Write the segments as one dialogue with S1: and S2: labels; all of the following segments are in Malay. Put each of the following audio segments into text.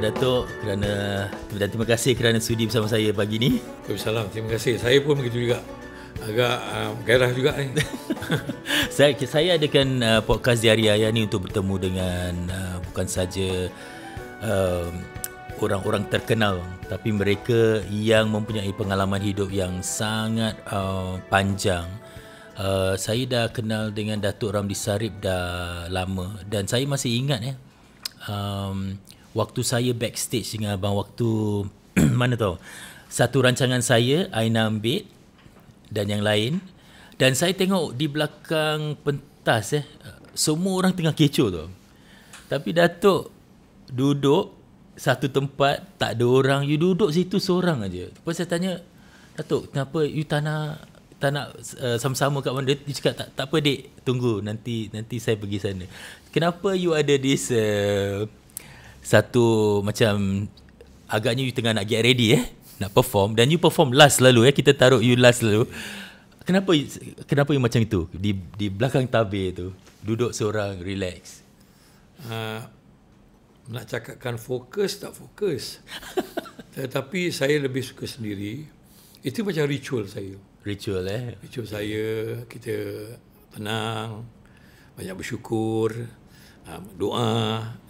S1: uh, Datuk kerana dan terima kasih kerana sudi bersama saya pagi ni. Waalaikumsalam. Terima kasih. Saya pun begitu juga. Agak uh, gairah juga ni. saya saya adakan uh, podcast di saya ni untuk bertemu dengan uh, bukan saja uh, orang-orang terkenal tapi mereka yang mempunyai pengalaman hidup yang sangat uh, panjang. Uh, saya dah kenal dengan Datuk Ramdi Sarip dah lama dan saya masih ingat ya. Um, waktu saya backstage dengan abang waktu mana tahu satu rancangan saya Aina ambil dan yang lain dan saya tengok di belakang pentas eh semua orang tengah kecoh tu tapi datuk duduk satu tempat tak ada orang you duduk situ seorang aja lepas saya tanya datuk kenapa you tak nak tak nak uh, sama-sama kat mana dia cakap tak, tak apa dik tunggu nanti nanti saya pergi sana kenapa you ada this uh, satu macam agaknya you tengah nak get ready eh nak perform dan you perform last lalu eh kita taruh you last lalu. kenapa you, kenapa you macam itu di di belakang tabir tu duduk seorang relax
S2: uh,
S3: nak cakapkan fokus tak fokus tetapi saya lebih suka sendiri itu macam ritual saya ritual eh ritual saya kita tenang banyak bersyukur Ha, doa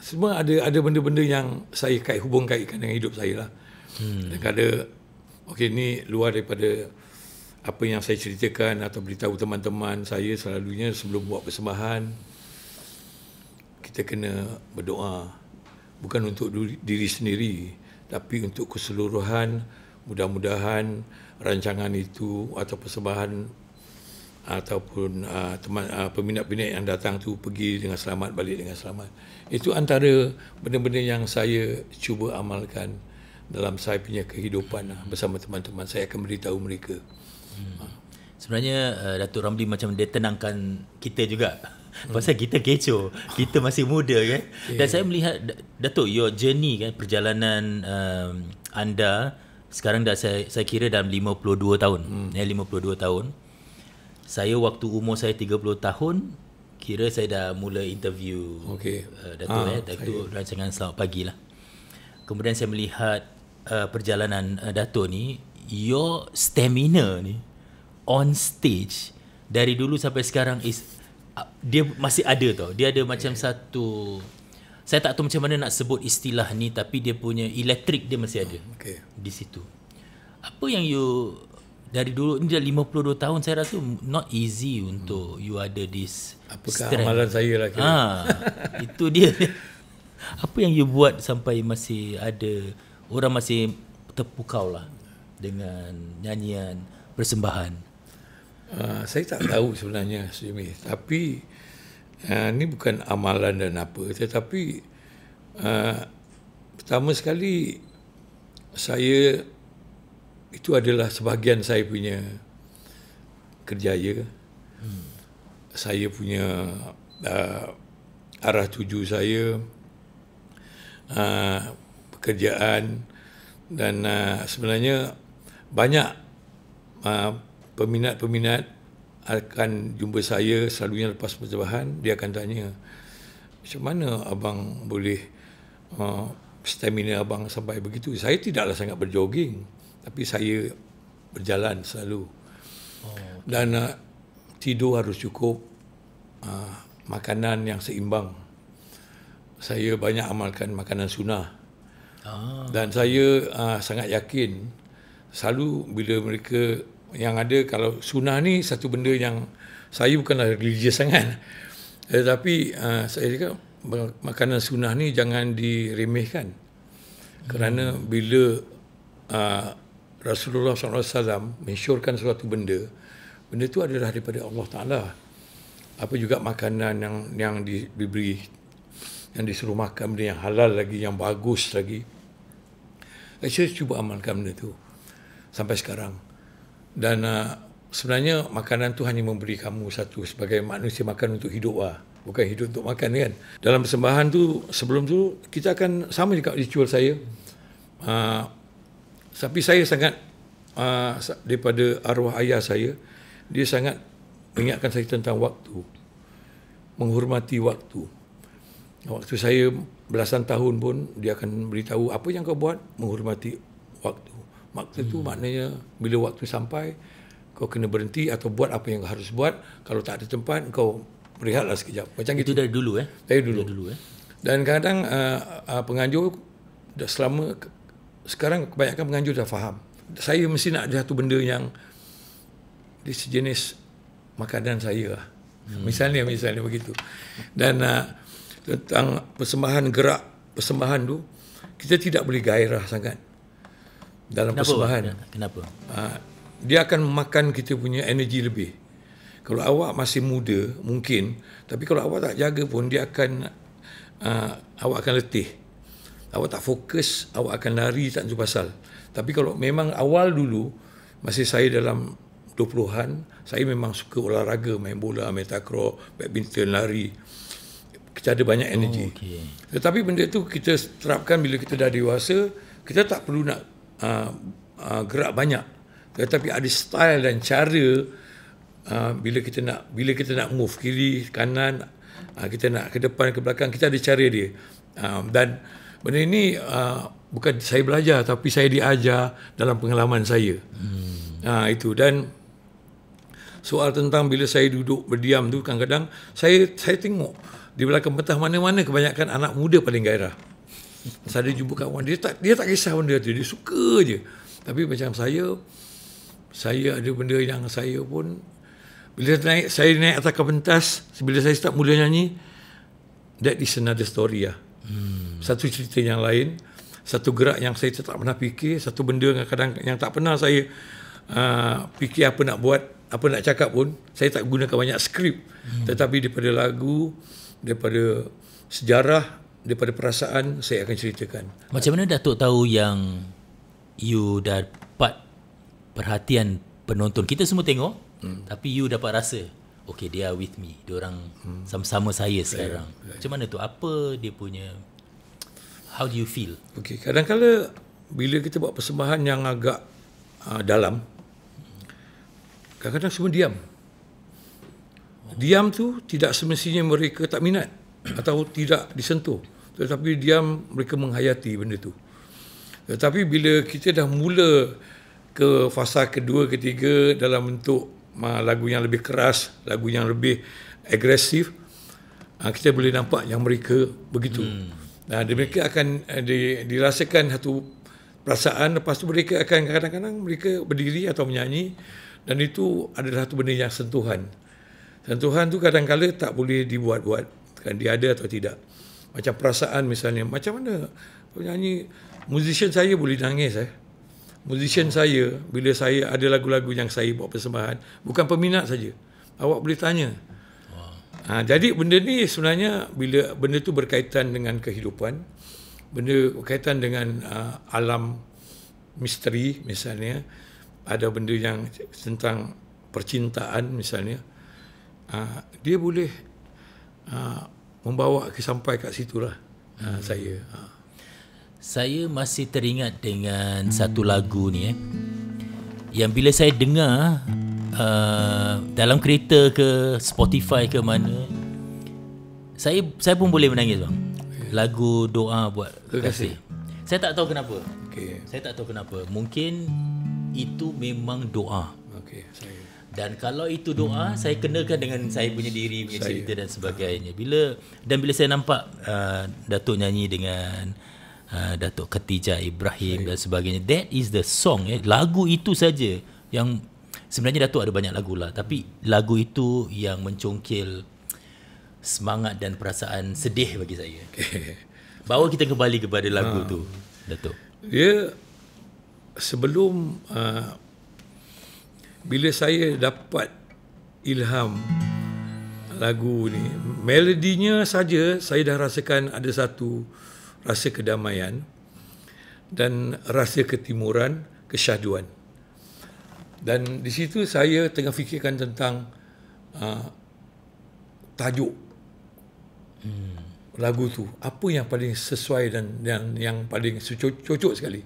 S3: semua ada ada benda-benda yang saya kait hubung kaitkan dengan hidup saya lah hmm. dan ada okey ni luar daripada apa yang saya ceritakan atau beritahu teman-teman saya selalunya sebelum buat persembahan kita kena berdoa bukan untuk diri sendiri tapi untuk keseluruhan mudah-mudahan rancangan itu atau persembahan ataupun uh, teman uh, peminat-peminat yang datang tu pergi dengan selamat balik dengan selamat. Itu antara benda-benda yang saya cuba amalkan dalam saya punya kehidupan uh, bersama teman-teman. Saya akan beritahu mereka. Hmm. Uh. Sebenarnya uh, Datuk Ramli
S1: macam dia tenangkan kita juga. Hmm. Pasal kita kecoh, kita masih muda kan. Okay. Dan saya melihat Datuk your journey kan perjalanan um, anda sekarang dah saya saya kira dalam 52 tahun. Hmm. Ya 52 tahun saya waktu umur saya 30 tahun kira saya dah mula interview okay. uh, eh, Dato ah, eh Dato rancangan selamat pagilah. Kemudian saya melihat uh, perjalanan uh, eh, Dato ni your stamina ni on stage dari dulu sampai sekarang is ah, dia masih ada tau. Dia ada macam yeah. satu saya tak tahu macam mana nak sebut istilah ni tapi dia punya elektrik dia masih ada. Ah, okay. Di situ. Apa yang you dari dulu ni dah 52 tahun saya rasa not easy untuk you ada this apakah strength. amalan saya lah Ha, itu dia apa yang you buat sampai masih ada orang masih terpukau lah
S3: dengan nyanyian persembahan uh, saya tak tahu sebenarnya Jimmy. tapi uh, ni bukan amalan dan apa tetapi uh, pertama sekali saya itu adalah sebahagian saya punya kerjaya hmm. saya punya uh, arah tuju saya uh, pekerjaan dan uh, sebenarnya banyak uh, peminat-peminat akan jumpa saya selalunya lepas percubaan dia akan tanya macam mana abang boleh uh, stamina abang sampai begitu saya tidaklah sangat berjoging tapi saya berjalan selalu oh. dan uh, tidur harus cukup uh, makanan yang seimbang saya banyak amalkan makanan sunnah
S2: ah. dan
S3: saya uh, sangat yakin selalu bila mereka yang ada kalau sunnah ni satu benda yang saya bukanlah religious sangat tetapi uh, saya juga makanan sunnah ni jangan diremehkan kerana hmm. bila uh, Rasulullah SAW mensyorkan suatu benda, benda itu adalah daripada Allah Ta'ala. Apa juga makanan yang yang diberi, yang disuruh makan, benda yang halal lagi, yang bagus lagi. Saya cuba amalkan benda itu sampai sekarang. Dan uh, sebenarnya makanan tu hanya memberi kamu satu sebagai manusia makan untuk hidup lah. Bukan hidup untuk makan kan. Dalam persembahan tu sebelum tu kita akan sama juga ritual saya. Uh, tapi saya sangat uh, daripada arwah ayah saya, dia sangat mengingatkan saya tentang waktu. Menghormati waktu. Waktu saya belasan tahun pun dia akan beritahu apa yang kau buat, menghormati waktu. Waktu itu hmm. maknanya bila waktu sampai kau kena berhenti atau buat apa yang harus buat. Kalau tak ada tempat kau berehatlah sekejap. Macam itu gitu. dari dulu eh. Dari dulu. dulu eh. Dan kadang uh, uh, penganjur selama sekarang kebanyakan penganjur dah faham. Saya mesti nak ada satu benda yang di sejenis makanan saya lah. Hmm. Misalnya, misalnya begitu. Dan uh, tentang persembahan gerak, persembahan tu, kita tidak boleh gairah sangat dalam Kenapa? persembahan. Kenapa? Uh, dia akan memakan kita punya energi lebih. Kalau awak masih muda, mungkin. Tapi kalau awak tak jaga pun, dia akan, uh, awak akan letih awak tak fokus awak akan lari tak tentu pasal tapi kalau memang awal dulu masih saya dalam 20-an saya memang suka olahraga main bola main takraw badminton lari kita ada banyak energi oh, okay. tetapi benda itu kita terapkan bila kita dah dewasa kita tak perlu nak uh, uh, gerak banyak tetapi ada style dan cara uh, bila kita nak bila kita nak move kiri kanan uh, kita nak ke depan ke belakang kita ada cara dia um, dan benda ini uh, bukan saya belajar tapi saya diajar dalam pengalaman saya hmm. uh, itu dan soal tentang bila saya duduk berdiam tu kadang-kadang saya saya tengok di belakang pentas mana-mana kebanyakan anak muda paling gairah saya ada jumpa kawan dia tak dia tak kisah benda tu dia suka je tapi macam saya saya ada benda yang saya pun bila saya naik, saya naik atas pentas, bila saya start mula nyanyi, that is another story lah. Hmm satu cerita yang lain satu gerak yang saya tak pernah fikir satu benda yang kadang yang tak pernah saya uh, fikir apa nak buat apa nak cakap pun saya tak gunakan banyak skrip hmm. tetapi daripada lagu daripada sejarah daripada perasaan saya akan ceritakan
S1: macam mana datuk tahu yang you dapat perhatian penonton kita semua tengok hmm. tapi you dapat rasa okay dia with me dia orang hmm. sama-sama saya sekarang yeah,
S3: yeah. macam mana tu apa dia punya how do you feel? Okay, kadang-kala bila kita buat persembahan yang agak uh, dalam, kadang-kadang semua diam. Oh. Diam tu tidak semestinya mereka tak minat atau tidak disentuh, tetapi diam mereka menghayati benda tu. Tetapi bila kita dah mula ke fasa kedua ketiga dalam bentuk uh, lagu yang lebih keras, lagu yang lebih agresif, uh, kita boleh nampak yang mereka begitu. Hmm. Nah, mereka akan eh, di, dirasakan satu perasaan lepas tu mereka akan kadang-kadang mereka berdiri atau menyanyi dan itu adalah satu benda yang sentuhan. Sentuhan tu kadang-kala tak boleh dibuat-buat kan dia ada atau tidak. Macam perasaan misalnya macam mana penyanyi musician saya boleh nangis eh. Musician saya bila saya ada lagu-lagu yang saya buat persembahan bukan peminat saja. Awak boleh tanya. Ha, jadi benda ni sebenarnya bila benda tu berkaitan dengan kehidupan, benda berkaitan dengan uh, alam misteri misalnya, ada benda yang tentang percintaan misalnya, uh, dia boleh uh, membawa ke sampai kat situ lah uh, hmm. saya. Uh. Saya masih teringat
S1: dengan satu lagu ni eh, yang bila saya dengar Uh, dalam kereta ke Spotify ke mana saya saya pun boleh menangis bang lagu doa buat terima kasih saya tak tahu kenapa okay. saya tak tahu kenapa mungkin itu memang doa okay, dan kalau itu doa hmm. saya kenakan dengan saya punya diri punya saya. cerita dan sebagainya bila dan bila saya nampak uh, datuk nyanyi dengan uh, datuk ketija Ibrahim saya. dan sebagainya that is the song eh. lagu itu saja yang sebenarnya Dato' ada banyak lagu lah tapi lagu itu yang mencongkil semangat dan perasaan sedih bagi saya
S3: bawa kita kembali kepada lagu ha. tu Dato' ya sebelum uh, bila saya dapat ilham lagu ni melodinya saja saya dah rasakan ada satu rasa kedamaian dan rasa ketimuran kesyaduan dan di situ saya tengah fikirkan tentang uh, tajuk hmm. lagu tu. Apa yang paling sesuai dan yang, yang paling cocok sekali.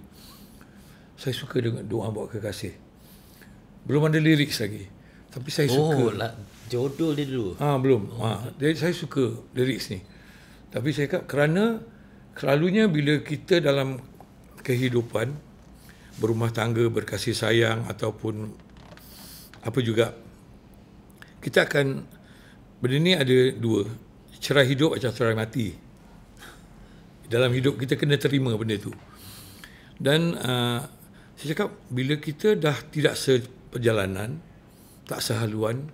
S3: Saya suka dengan doa buat kekasih. Belum ada lirik lagi. Tapi saya oh, suka. Lah, jodoh
S1: dia dulu. Ah ha,
S3: belum. Oh. Ah, jadi saya suka lirik ni. Tapi saya kata kerana selalunya bila kita dalam kehidupan, berumah tangga, berkasih sayang ataupun apa juga. Kita akan, benda ini ada dua. Cerai hidup atau cerai mati. Dalam hidup kita kena terima benda itu Dan uh, saya cakap, bila kita dah tidak seperjalanan, tak sehaluan,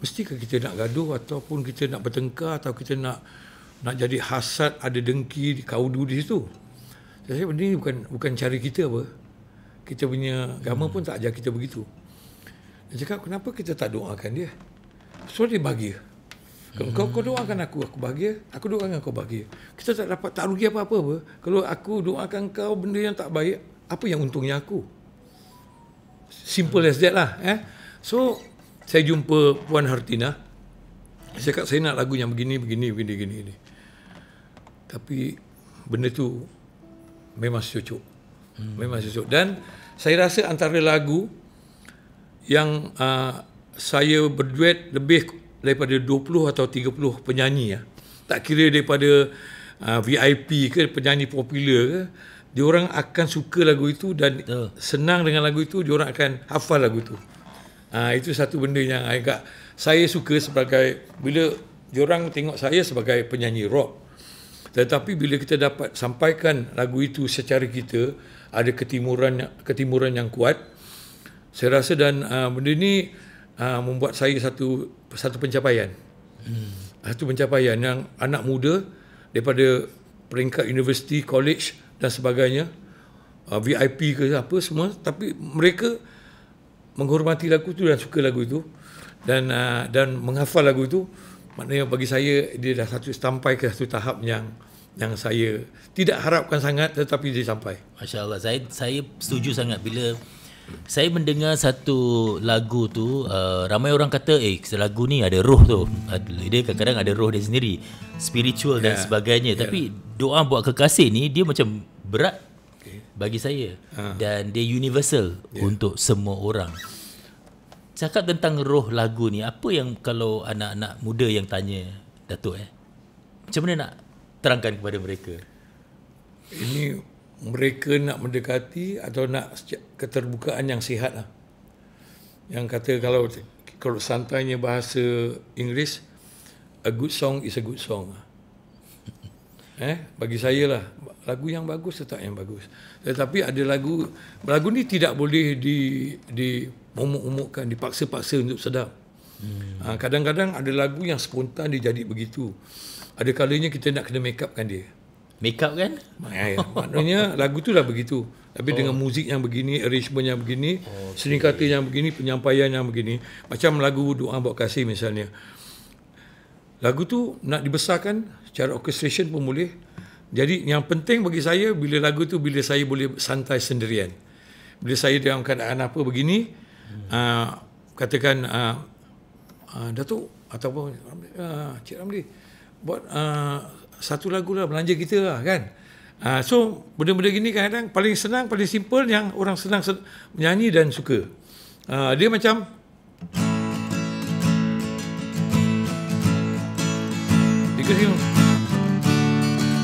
S3: mestikah kita nak gaduh ataupun kita nak bertengkar atau kita nak nak jadi hasad, ada dengki, kaudu di situ. Saya cakap, benda ni bukan, bukan cara kita apa kita punya agama hmm. pun tak ajar kita begitu. Dia cakap, kenapa kita tak doakan dia? So dia bahagia. Kalau hmm. kau, kau hmm. doakan aku, aku bahagia. Aku doakan kau bahagia. Kita tak dapat, tak rugi apa-apa apa. Kalau aku doakan kau benda yang tak baik, apa yang untungnya aku? Simple as that lah. Eh? So, saya jumpa Puan Hartina. Saya cakap, saya nak lagu yang begini, begini, begini, begini. begini. Tapi, benda tu memang cocok. Hmm. Memang cocok. Dan, saya rasa antara lagu yang uh, saya berduet lebih daripada 20 atau 30 penyanyi ya. Tak kira daripada uh, VIP ke penyanyi popular ke, diorang akan suka lagu itu dan uh. senang dengan lagu itu, orang akan hafal lagu itu. Uh, itu satu benda yang agak saya suka sebagai bila orang tengok saya sebagai penyanyi rock. Tetapi bila kita dapat sampaikan lagu itu secara kita ada ketimuran ketimuran yang kuat. Saya rasa dan uh, benda ni uh, membuat saya satu satu pencapaian. Hmm. Satu pencapaian yang anak muda daripada peringkat universiti, college dan sebagainya uh, ah, VIP ke apa semua tapi mereka menghormati lagu itu dan suka lagu itu dan uh, dan menghafal lagu itu maknanya bagi saya dia dah satu sampai ke satu tahap yang yang saya tidak harapkan sangat tetapi dia sampai masya-Allah saya saya setuju hmm. sangat bila
S1: saya mendengar satu lagu tu uh, ramai orang kata eh lagu ni ada roh tu dia kadang-kadang ada roh dia sendiri spiritual dan yeah. sebagainya yeah. tapi doa buat kekasih ni dia macam berat okay. bagi saya uh. dan dia universal yeah. untuk semua orang cakap tentang roh lagu ni apa yang kalau anak-anak muda yang tanya Datuk eh macam mana nak terangkan kepada mereka
S3: ini mereka nak mendekati atau nak keterbukaan yang sihat lah. Yang kata kalau kalau santainya bahasa Inggeris, a good song is a good song. Eh, bagi saya lah lagu yang bagus tetap yang bagus. Tetapi ada lagu lagu ni tidak boleh di di umuk-umukkan dipaksa-paksa untuk sedap. Hmm. Ha, kadang-kadang ada lagu yang spontan dia jadi begitu. Ada kalanya kita nak kena make up kan dia. Make up kan? Maknanya lagu tu dah begitu. Tapi oh. dengan muzik yang begini, arrangement yang begini, okay. Oh, sering kata yang begini, penyampaian yang begini. Macam lagu Doa Buat Kasih misalnya. Lagu tu nak dibesarkan secara orchestration pun boleh. Jadi yang penting bagi saya bila lagu tu bila saya boleh santai sendirian. Bila saya dalam keadaan apa begini, uh, katakan uh, uh, Datuk ataupun uh, Cik Ramli buat uh, satu lagu lah belanja kita lah kan. Uh, so benda-benda gini kadang-kadang paling senang, paling simple yang orang senang sen- menyanyi dan suka. Uh, dia macam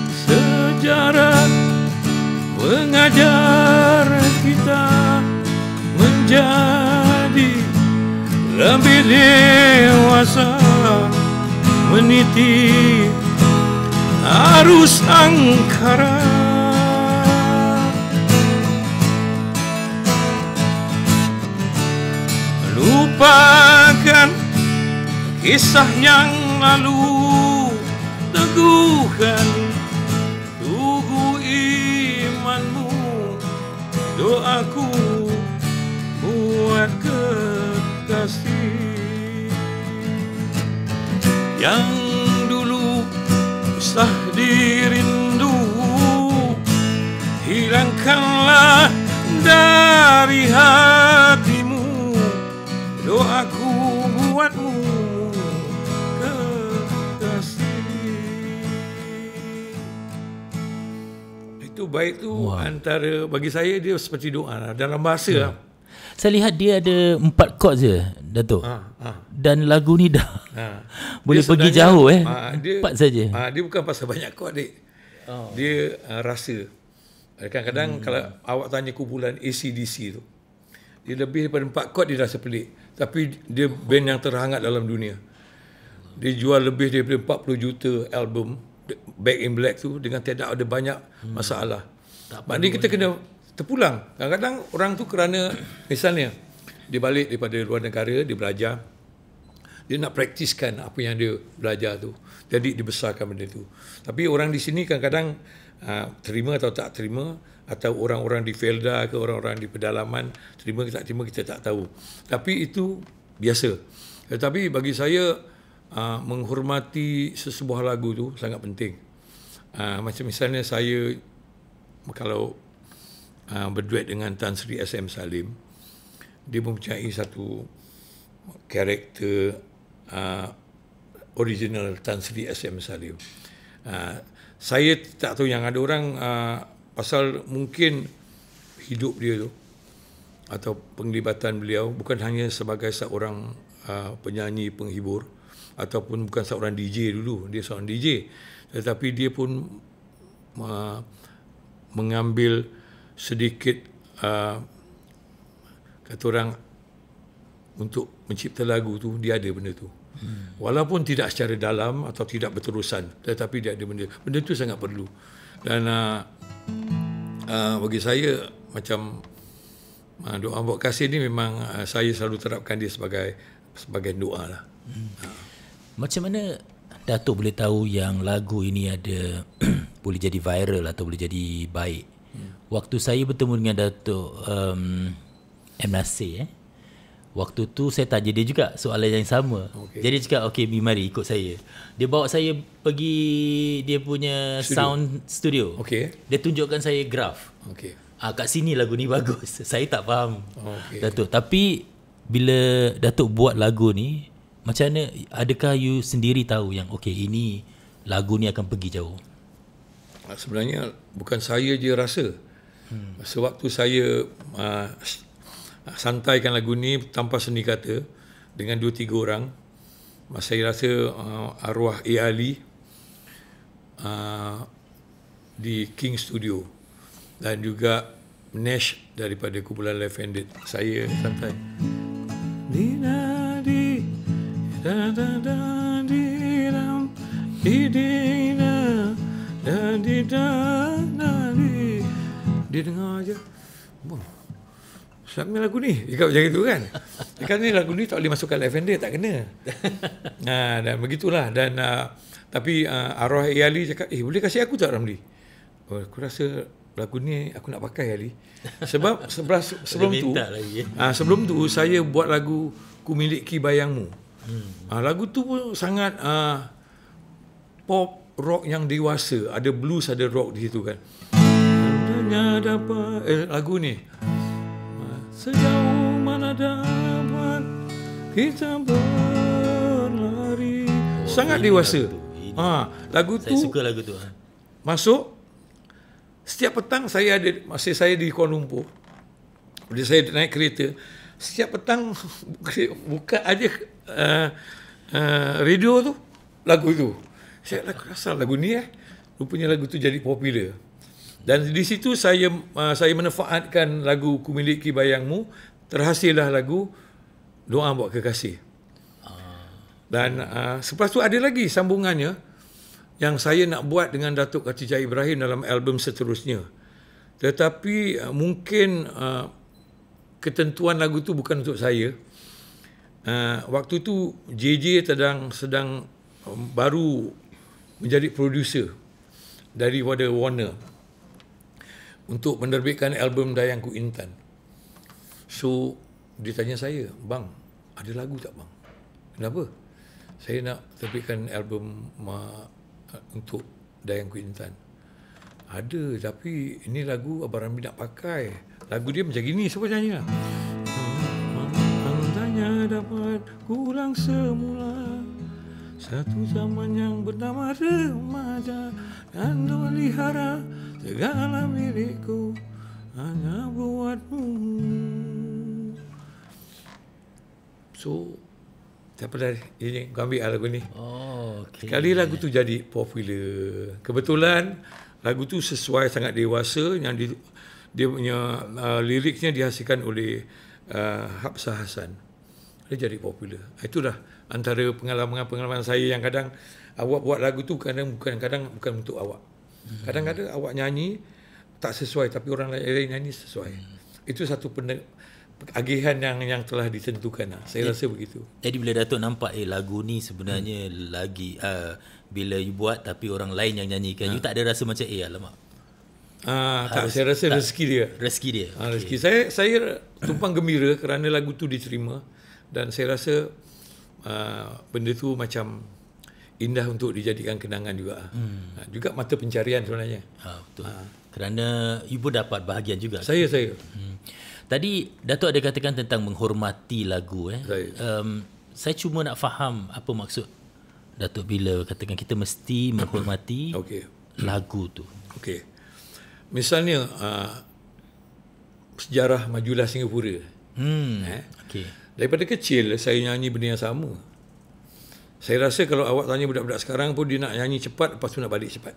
S2: Sejarah mengajar kita menjaga. Ambil dewasa Meniti Arus angkara Lupakan Kisah yang lalu Teguhkan Tugu imanmu Doaku yang dulu usah dirindu hilangkanlah dari hatimu doaku buatmu kekasih
S3: itu baik tu Wah. antara bagi saya dia seperti doa lah dalam bahasa hmm
S1: saya lihat dia ada empat chord je Datuk ha, ha. dan lagu ni dah ha. boleh pergi jauh eh ha, dia, empat saja ha,
S3: dia bukan pasal banyak chord dia oh. dia ha, rasa eh, kadang-kadang hmm. kalau awak tanya kumpulan ACDC tu dia lebih daripada empat chord dia rasa pelik tapi dia band yang terhangat dalam dunia dia jual lebih daripada 40 juta album Back in Black tu dengan tidak ada banyak hmm. masalah tak Maksudnya kita kena terpulang. Kadang-kadang orang tu kerana misalnya dia balik daripada luar negara, dia belajar dia nak praktiskan apa yang dia belajar tu. Jadi dibesarkan benda tu. Tapi orang di sini kadang-kadang ah, terima atau tak terima atau orang-orang di Felda ke orang-orang di pedalaman terima ke tak terima kita tak tahu. Tapi itu biasa. Tetapi bagi saya ah, menghormati sesebuah lagu tu sangat penting. Ah, macam misalnya saya kalau Ah, berduet dengan Tan Sri SM Salim dia mempunyai satu karakter uh, original Tan Sri SM Salim uh, saya tak tahu yang ada orang uh, pasal mungkin hidup dia tu atau penglibatan beliau bukan hanya sebagai seorang uh, penyanyi penghibur ataupun bukan seorang DJ dulu dia seorang DJ tetapi dia pun uh, mengambil sedikit uh, kata orang untuk mencipta lagu tu dia ada benda tu hmm. walaupun tidak secara dalam atau tidak berterusan tetapi dia ada benda benda tu sangat perlu dan uh, uh, bagi saya macam uh, doa buat kasih ni memang uh, saya selalu terapkan dia sebagai sebagai doa lah
S2: hmm. uh.
S1: macam mana Datuk boleh tahu yang lagu ini ada boleh jadi viral atau boleh jadi baik waktu saya bertemu dengan Datuk um, M. Nasir eh, Waktu tu saya tanya dia juga soalan yang sama okay. Jadi dia cakap okay B, mari ikut saya Dia bawa saya pergi dia punya studio. sound studio okay. Dia tunjukkan saya graf okay. ha, ah, Kat sini lagu ni bagus Saya tak faham okay. Datuk Tapi bila Datuk buat lagu ni Macam mana adakah you sendiri tahu yang okay ini lagu ni akan pergi jauh
S3: ah, Sebenarnya bukan saya je rasa Hmm. Sewaktu saya uh, santaikan lagu ni tanpa seni kata dengan dua tiga orang, ah, saya rasa uh, arwah A. Ali uh, di King Studio dan juga Nash daripada kumpulan Left Handed. Saya santai.
S2: Di da da da di ram, di da di da na di. Hmm. Dia dengar aja, aje. Siapa
S3: ni lagu ni? Dia kata macam tu kan. Dia kata ni lagu ni tak boleh masuk live dia. Tak kena. ha, dan begitulah. Dan uh, Tapi uh, arwah Ayali cakap, eh boleh kasih aku tak Ramli? Oh, aku rasa lagu ni aku nak pakai Ali. Sebab sebelah, sebelum tu, lagi. Ha, sebelum tu saya buat lagu Ku Miliki Bayangmu. Hmm. Uh, lagu tu pun sangat uh, pop rock yang dewasa. Ada blues, ada rock di situ kan. Hmm hanya dapat eh, lagu ni
S2: sejauh mana dapat kita berlari oh, sangat dewasa ha lagu tu saya suka lagu tu ha. masuk
S3: setiap petang saya ada masih saya di Kuala Lumpur bila saya naik kereta setiap petang buka aja uh, uh, radio tu lagu tu saya rasa lah, lagu ni eh rupanya lagu tu jadi popular dan di situ saya uh, saya manfaatkan lagu miliki bayangmu terhasillah lagu doa buat kekasih ah. dan uh, selepas tu ada lagi sambungannya yang saya nak buat dengan Datuk Khatijah Ibrahim dalam album seterusnya tetapi uh, mungkin uh, ketentuan lagu tu bukan untuk saya uh, waktu tu JJ sedang sedang um, baru menjadi producer daripada Warner untuk menerbitkan album Dayangku Intan. So, dia tanya saya, bang, ada lagu tak bang? Kenapa? Saya nak terbitkan album ma- untuk Dayangku Intan. Ada, tapi ini lagu Abang Rambi nak pakai. Lagu dia macam gini, siapa nyanyi lah?
S2: Tanya dapat kurang semula. Hmm. Satu zaman yang bernama remaja Dan melihara segala milikku Hanya buatmu
S3: So Siapa dah ini kau ambil lah lagu ni? Oh, okay. Sekali lagu tu jadi popular. Kebetulan lagu tu sesuai sangat dewasa yang di, dia punya uh, liriknya dihasilkan oleh uh, Habsah Hasan. Dia jadi popular. Itulah antara pengalaman-pengalaman saya yang kadang awak buat lagu tu kadang bukan kadang bukan untuk awak. Kadang-kadang awak nyanyi tak sesuai tapi orang lain nyanyi sesuai. Hmm. Itu satu pendek agihan yang yang telah ditentukan lah. Saya jadi, rasa begitu. Jadi bila Datuk nampak eh lagu ni
S1: sebenarnya hmm. lagi uh, bila you buat tapi orang lain yang nyanyikan, ha. you ah. tak ada rasa macam eh alamak.
S3: Ah, tak, saya rasa tak, rezeki dia. Rezeki dia. Ah, okay. rezeki. Saya saya tumpang gembira kerana lagu tu diterima dan saya rasa Ah, benda tu macam indah untuk dijadikan kenangan juga. Hmm. Ha, juga mata pencarian sebenarnya. Ha betul. Ha. Kerana ibu dapat bahagian juga. Saya saya. Hmm. Tadi Datuk
S1: ada katakan tentang menghormati lagu eh. Saya. Um saya cuma nak faham apa maksud Datuk bila katakan kita mesti menghormati okay. lagu tu. Okey.
S3: Misalnya uh, sejarah majulah Singapura. Hmm. Eh. Okey. Daripada kecil saya nyanyi benda yang sama. Saya rasa kalau awak tanya budak-budak sekarang pun dia nak nyanyi cepat lepas tu nak balik cepat.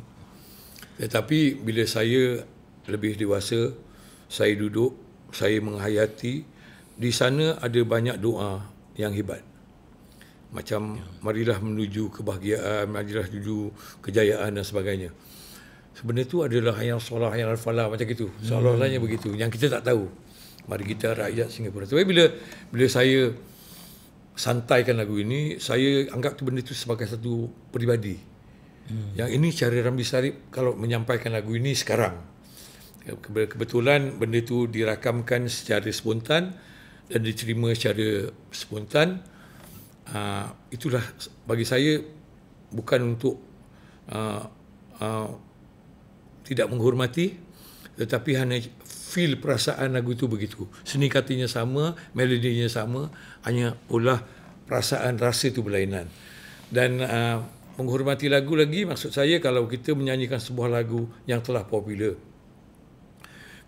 S3: Tetapi bila saya lebih dewasa, saya duduk, saya menghayati di sana ada banyak doa yang hebat. Macam ya. marilah menuju kebahagiaan, marilah menuju kejayaan dan sebagainya. Sebenarnya itu adalah yang solah, yang al-falah macam itu. Hmm. Seolah-olahnya hmm. begitu. Yang kita tak tahu. Mari kita rakyat Singapura. Tapi bila bila saya santaikan lagu ini, saya anggap tu benda itu sebagai satu peribadi. Hmm. Yang ini cara Ramli Sarip kalau menyampaikan lagu ini sekarang. Kebetulan benda itu dirakamkan secara spontan dan diterima secara spontan. Uh, itulah bagi saya bukan untuk uh, uh, tidak menghormati tetapi hanya feel perasaan lagu itu begitu. Seni katinya sama, melodinya sama, hanya olah perasaan rasa itu berlainan. Dan uh, menghormati lagu lagi maksud saya kalau kita menyanyikan sebuah lagu yang telah popular.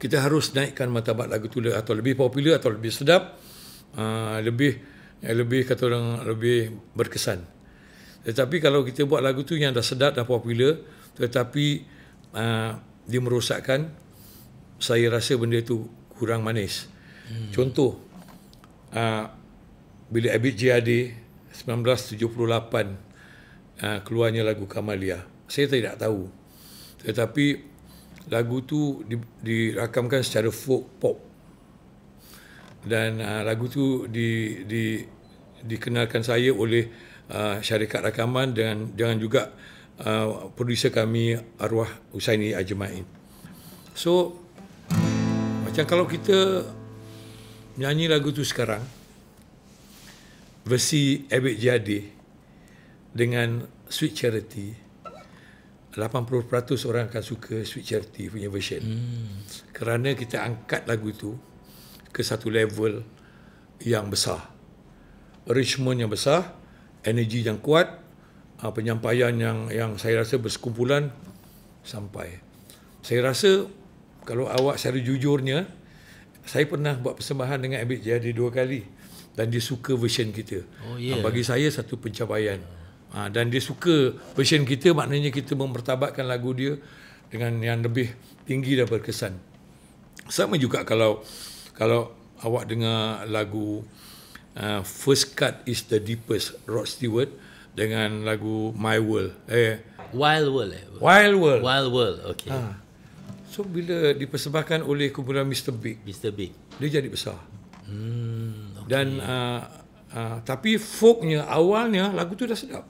S3: Kita harus naikkan martabat lagu itu atau lebih popular atau lebih sedap, uh, lebih eh, lebih kata orang lebih berkesan. Tetapi kalau kita buat lagu tu yang dah sedap dah popular tetapi uh, dia merosakkan saya rasa benda tu kurang manis. Hmm. Contoh, uh, bila Abid J.A.D. 1978 uh, keluarnya lagu Kamalia. Saya tidak tahu. Tetapi lagu tu di, dirakamkan secara folk pop. Dan uh, lagu tu di, di, dikenalkan saya oleh uh, syarikat rakaman dan dengan juga uh, producer kami arwah usaini Ajmain. So, macam kalau kita nyanyi lagu tu sekarang versi Abid Jadi dengan Sweet Charity 80% orang akan suka Sweet Charity punya version. Hmm. Kerana kita angkat lagu tu ke satu level yang besar. Arrangement yang besar, energi yang kuat, ah, penyampaian yang yang saya rasa bersekumpulan sampai. Saya rasa kalau awak secara jujurnya saya pernah buat persembahan dengan Abid Jadi dua kali dan dia suka version kita. Oh, yeah. Bagi saya satu pencapaian. Ha, dan dia suka version kita maknanya kita mempertabatkan lagu dia dengan yang lebih tinggi dan berkesan. Sama juga kalau kalau awak dengar lagu uh, First Cut is the Deepest Rod Stewart dengan lagu My World. Eh Wild World. Eh? Wild World. Wild World. Okay. Ha. So bila dipersembahkan oleh kumpulan Mr. Big Mr. Big Dia jadi besar
S1: hmm,
S3: okay. Dan uh, uh, Tapi folknya awalnya lagu tu dah sedap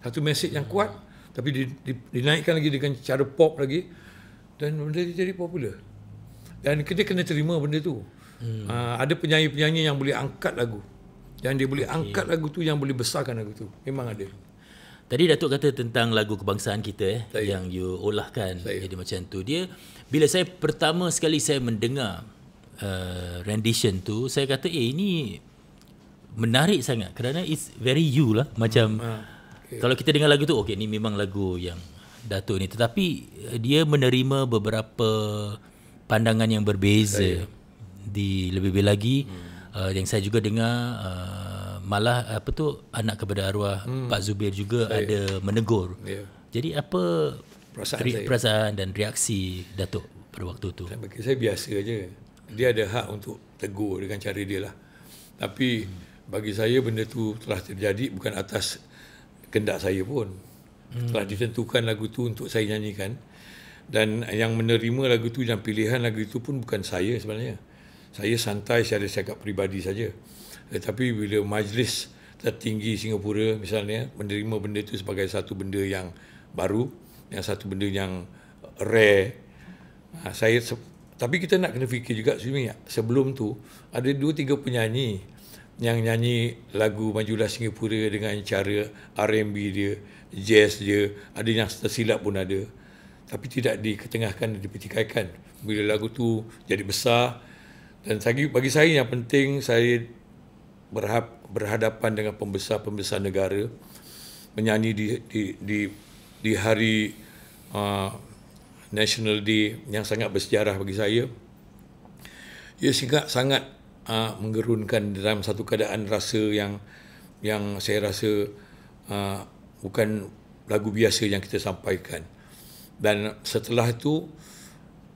S3: Satu mesej hmm. yang kuat Tapi di, di, dinaikkan lagi dengan cara pop lagi Dan benda dia jadi popular Dan kita kena terima benda tu hmm. uh, Ada penyanyi-penyanyi yang boleh angkat lagu Yang dia boleh okay. angkat lagu tu Yang boleh besarkan lagu tu Memang ada
S1: Tadi Datuk kata tentang lagu kebangsaan kita eh saya. yang you olahkan saya. jadi macam tu. Dia bila saya pertama sekali saya mendengar uh, rendition tu, saya kata eh ini menarik sangat kerana it's very you lah macam ha. Hmm, ah, okay. kalau kita dengar lagu tu okey ni memang lagu yang Datuk ni tetapi uh, dia menerima beberapa pandangan yang berbeza saya. di lebih-lebih lagi hmm. uh, yang saya juga dengar uh, malah apa tu anak kepada arwah hmm. Pak Zubir juga saya. ada menegur. Yeah. Jadi apa perasaan, re- perasaan dan reaksi Datuk pada waktu tu? Saya,
S3: saya biasa aja. Dia ada hak untuk tegur dengan cara dia lah. Tapi hmm. bagi saya benda tu telah terjadi bukan atas kendak saya pun. Hmm. Telah ditentukan lagu tu untuk saya nyanyikan dan yang menerima lagu tu dan pilihan lagu itu pun bukan saya sebenarnya. Saya santai secara cakap peribadi saja tetapi eh, bila majlis tertinggi Singapura misalnya menerima benda itu sebagai satu benda yang baru yang satu benda yang rare ha, saya tapi kita nak kena fikir juga sebenarnya sebelum tu ada dua tiga penyanyi yang nyanyi lagu majulah Singapura dengan cara R&B dia jazz dia ada yang tersilap pun ada tapi tidak diketengahkan dan dipertikaikan bila lagu tu jadi besar dan bagi saya yang penting saya berhab, berhadapan dengan pembesar-pembesar negara menyanyi di di di, di hari uh, National Day yang sangat bersejarah bagi saya ia sehingga sangat uh, menggerunkan dalam satu keadaan rasa yang yang saya rasa uh, bukan lagu biasa yang kita sampaikan dan setelah itu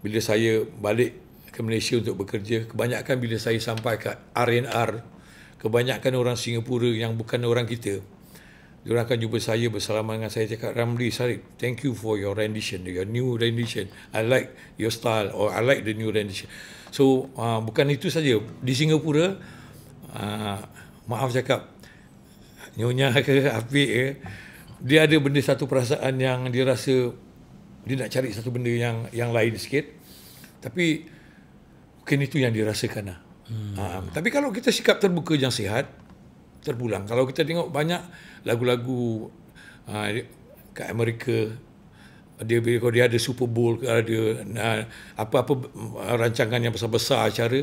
S3: bila saya balik ke Malaysia untuk bekerja kebanyakan bila saya sampai ke R&R kebanyakan orang Singapura yang bukan orang kita Diorang akan jumpa saya bersalaman dengan saya cakap Ramli Sarip, thank you for your rendition, your new rendition. I like your style or I like the new rendition. So uh, bukan itu saja. Di Singapura, uh, maaf cakap, nyonya ke api ke, eh, dia ada benda satu perasaan yang dia rasa dia nak cari satu benda yang yang lain sikit. Tapi mungkin itu yang dirasakan lah. Hmm. Uh, tapi kalau kita sikap terbuka yang sihat, terpulang. Kalau kita tengok banyak lagu-lagu uh, kat Amerika, dia kalau dia ada Super Bowl ke ada ah, apa-apa rancangan yang besar-besar acara,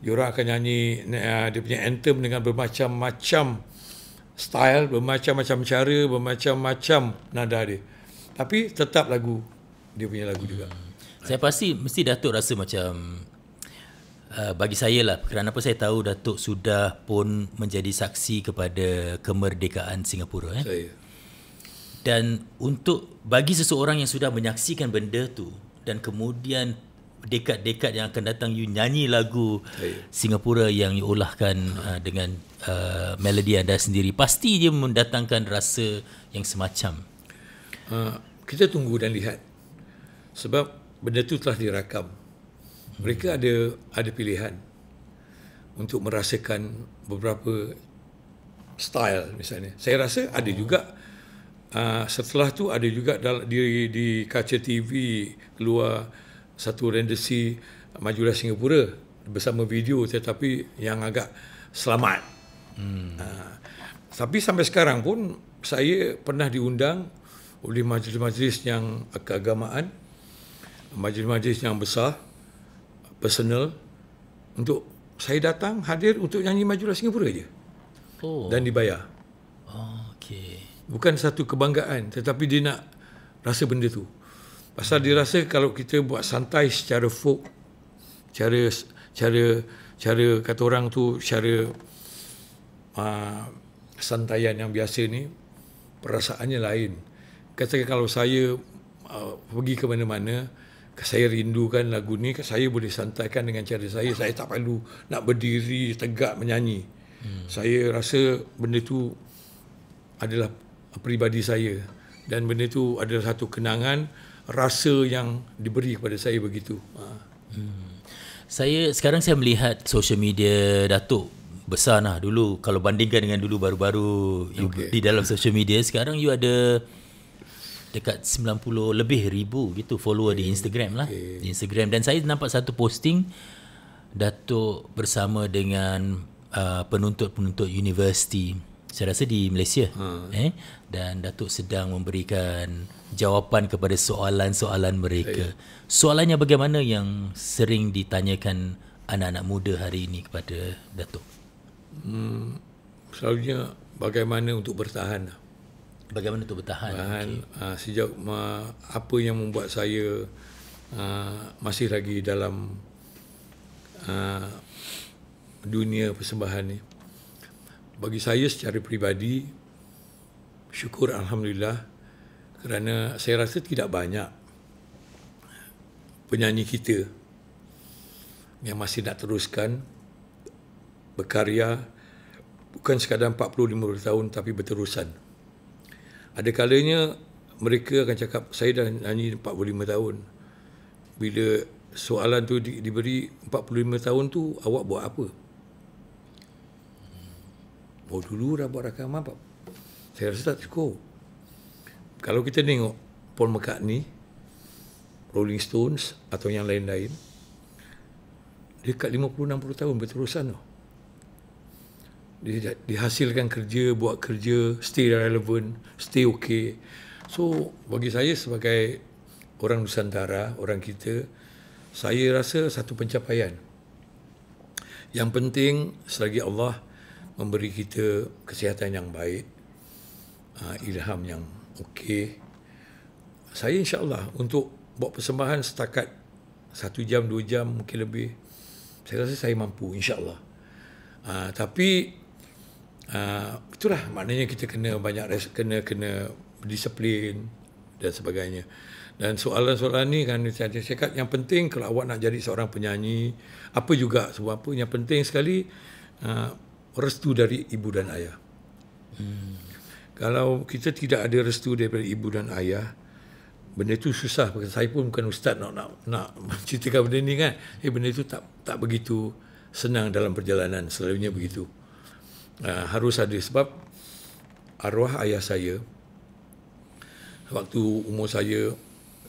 S3: diorang akan nyanyi dia punya anthem dengan bermacam-macam style, bermacam-macam cara, bermacam-macam nada dia. Tapi tetap lagu dia punya lagu hmm. juga. Saya pasti mesti Datuk rasa macam Eh, bagi saya
S1: lah kerana apa saya tahu Datuk sudah pun menjadi saksi kepada kemerdekaan Singapura eh. Saya. Dan untuk bagi seseorang yang sudah menyaksikan benda tu dan kemudian dekat-dekat yang akan datang you nyanyi lagu saya. Singapura yang you olahkan ha. uh, dengan uh, melodi anda sendiri pasti dia mendatangkan
S3: rasa yang semacam. Uh, kita tunggu dan lihat. Sebab benda tu telah dirakam mereka ada ada pilihan untuk merasakan beberapa style misalnya saya rasa ada hmm. juga uh, setelah tu ada juga dalam di di kaca TV keluar satu rendesi uh, Majulah Singapura bersama video tetapi yang agak selamat hmm. uh, tapi sampai sekarang pun saya pernah diundang oleh majlis-majlis yang keagamaan majlis-majlis yang besar personal untuk saya datang hadir untuk nyanyi majulah Singapura je. Oh. Dan dibayar.
S1: Oh, okay.
S3: Bukan satu kebanggaan tetapi dia nak rasa benda tu. Pasal hmm. dia rasa kalau kita buat santai secara folk, cara cara cara kata orang tu cara uh, santaian yang biasa ni perasaannya lain. Katakan kalau saya uh, pergi ke mana-mana, saya rindukan lagu ni kan saya boleh santaikan dengan cara saya saya tak perlu nak berdiri tegak menyanyi hmm. saya rasa benda tu adalah peribadi saya dan benda tu adalah satu kenangan rasa yang diberi kepada saya begitu ha. hmm.
S1: saya sekarang saya melihat social media datuk besar lah dulu kalau bandingkan dengan dulu baru-baru okay. di dalam social media sekarang you ada dekat 90 lebih ribu gitu follower okay. di Instagram lah okay. di Instagram dan saya nampak satu posting Datuk bersama dengan uh, penuntut-penuntut universiti saya rasa di Malaysia hmm. eh dan Datuk sedang memberikan jawapan kepada soalan-soalan mereka hey. Ya, ya. soalannya bagaimana yang sering ditanyakan anak-anak muda hari
S3: ini kepada Datuk hmm selalunya bagaimana untuk bertahan lah bagaimana tu bertahan Bahan, okay. uh, ah, sejak uh, apa yang membuat saya uh, masih lagi dalam uh, dunia persembahan ni bagi saya secara peribadi syukur alhamdulillah kerana saya rasa tidak banyak penyanyi kita yang masih nak teruskan berkarya bukan sekadar 40 50 tahun tapi berterusan ada kalanya mereka akan cakap saya dah nyanyi 45 tahun. Bila soalan tu di, diberi 45 tahun tu awak buat apa? Oh dulu dah buat rakaman Pak. Saya rasa tak cukup. Kalau kita tengok Paul McCartney, Rolling Stones atau yang lain-lain, dekat 50-60 tahun berterusan tu. Oh dihasilkan kerja, buat kerja, stay relevant, stay okay. So, bagi saya sebagai orang Nusantara, orang kita, saya rasa satu pencapaian. Yang penting selagi Allah memberi kita kesihatan yang baik, ah, ilham yang okay, saya insya Allah untuk buat persembahan setakat satu jam, dua jam, mungkin lebih, saya rasa saya mampu insyaAllah. Uh, tapi uh, itulah maknanya kita kena banyak res, kena kena disiplin dan sebagainya dan soalan-soalan ni kan saya cakap yang penting kalau awak nak jadi seorang penyanyi apa juga sebab apa yang penting sekali uh, restu dari ibu dan ayah hmm. kalau kita tidak ada restu daripada ibu dan ayah benda itu susah Sebab saya pun bukan ustaz nak nak nak ceritakan benda ni kan eh benda tu tak tak begitu senang dalam perjalanan selalunya begitu Ah, harus ada sebab arwah ayah saya waktu umur saya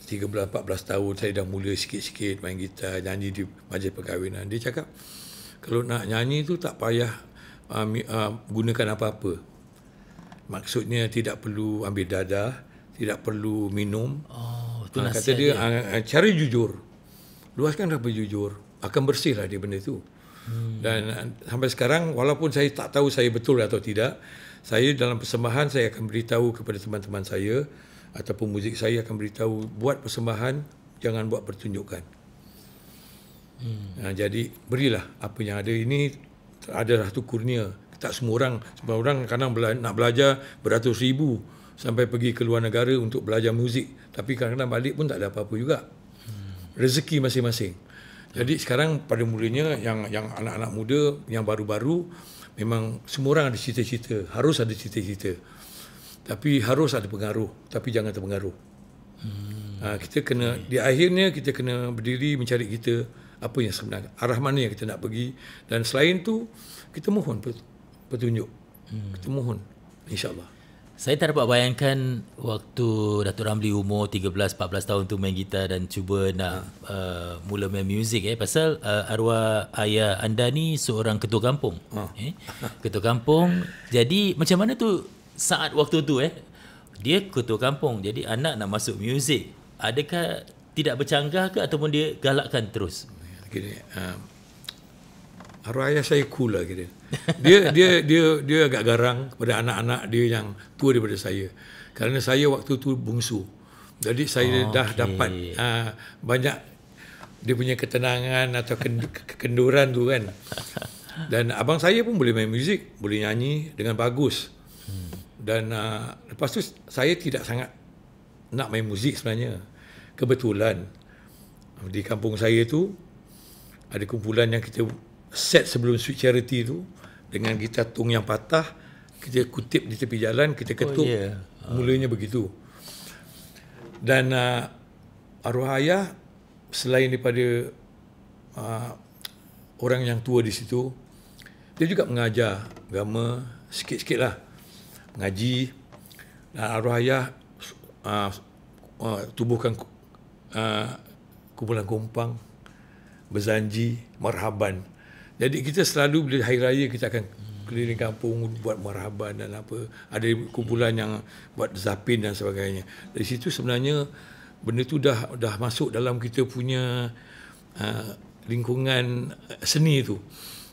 S3: 13 14 tahun saya dah mula sikit-sikit main gitar nyanyi di majlis perkahwinan dia cakap kalau nak nyanyi tu tak payah uh, uh, gunakan apa-apa maksudnya tidak perlu ambil dadah tidak perlu minum oh tu uh, kata dia, dia cara jujur luaskan apa jujur akan bersihlah dia benda tu Hmm. Dan sampai sekarang walaupun saya tak tahu saya betul atau tidak, saya dalam persembahan saya akan beritahu kepada teman-teman saya ataupun muzik saya akan beritahu buat persembahan jangan buat pertunjukan. Hmm. Nah, ha, jadi berilah apa yang ada ini ada satu kurnia. Tak semua orang, semua orang kadang bela- nak belajar beratus ribu sampai pergi ke luar negara untuk belajar muzik. Tapi kadang-kadang balik pun tak ada apa-apa juga. Hmm. Rezeki masing-masing. Jadi sekarang pada mulanya yang yang anak-anak muda yang baru-baru memang semua orang ada cita-cita, harus ada cita-cita. Tapi harus ada pengaruh, tapi jangan terpengaruh. Hmm. Ha, kita kena okay. di akhirnya kita kena berdiri mencari kita apa yang sebenarnya, arah mana yang kita nak pergi dan selain tu kita mohon petunjuk. Hmm. Kita mohon insya-Allah.
S1: Saya tak dapat bayangkan waktu Datuk Ramli umur 13 14 tahun tu main gitar dan cuba nak hmm. uh, mula main muzik eh pasal uh, arwah ayah anda ni seorang ketua kampung oh. eh ketua kampung jadi macam mana tu saat waktu tu eh dia ketua kampung jadi anak nak masuk muzik adakah
S3: tidak bercanggah ke ataupun dia galakkan terus gini uh, arwah ayah saya cool lah gitu dia dia dia dia agak garang kepada anak-anak dia yang tua daripada saya. Kerana saya waktu tu bungsu. Jadi saya okay. Oh, dah dapat uh, banyak dia punya ketenangan atau kekenduran tu kan. Dan abang saya pun boleh main muzik, boleh nyanyi dengan bagus. Dan uh, lepas tu saya tidak sangat nak main muzik sebenarnya. Kebetulan di kampung saya tu ada kumpulan yang kita set sebelum Sweet Charity tu dengan gitar tung yang patah kita kutip di tepi jalan kita oh, ketuk oh, ya. yeah. mulanya begitu dan uh, arwah ayah selain daripada uh, orang yang tua di situ dia juga mengajar agama sikit-sikit lah mengaji dan arwah ayah uh, uh, tubuhkan uh, kumpulan kumpang berzanji marhaban jadi kita selalu bila hari raya kita akan keliling kampung buat marhaban dan apa ada kumpulan yang buat zapin dan sebagainya. Dari situ sebenarnya benda tu dah dah masuk dalam kita punya uh, lingkungan seni tu.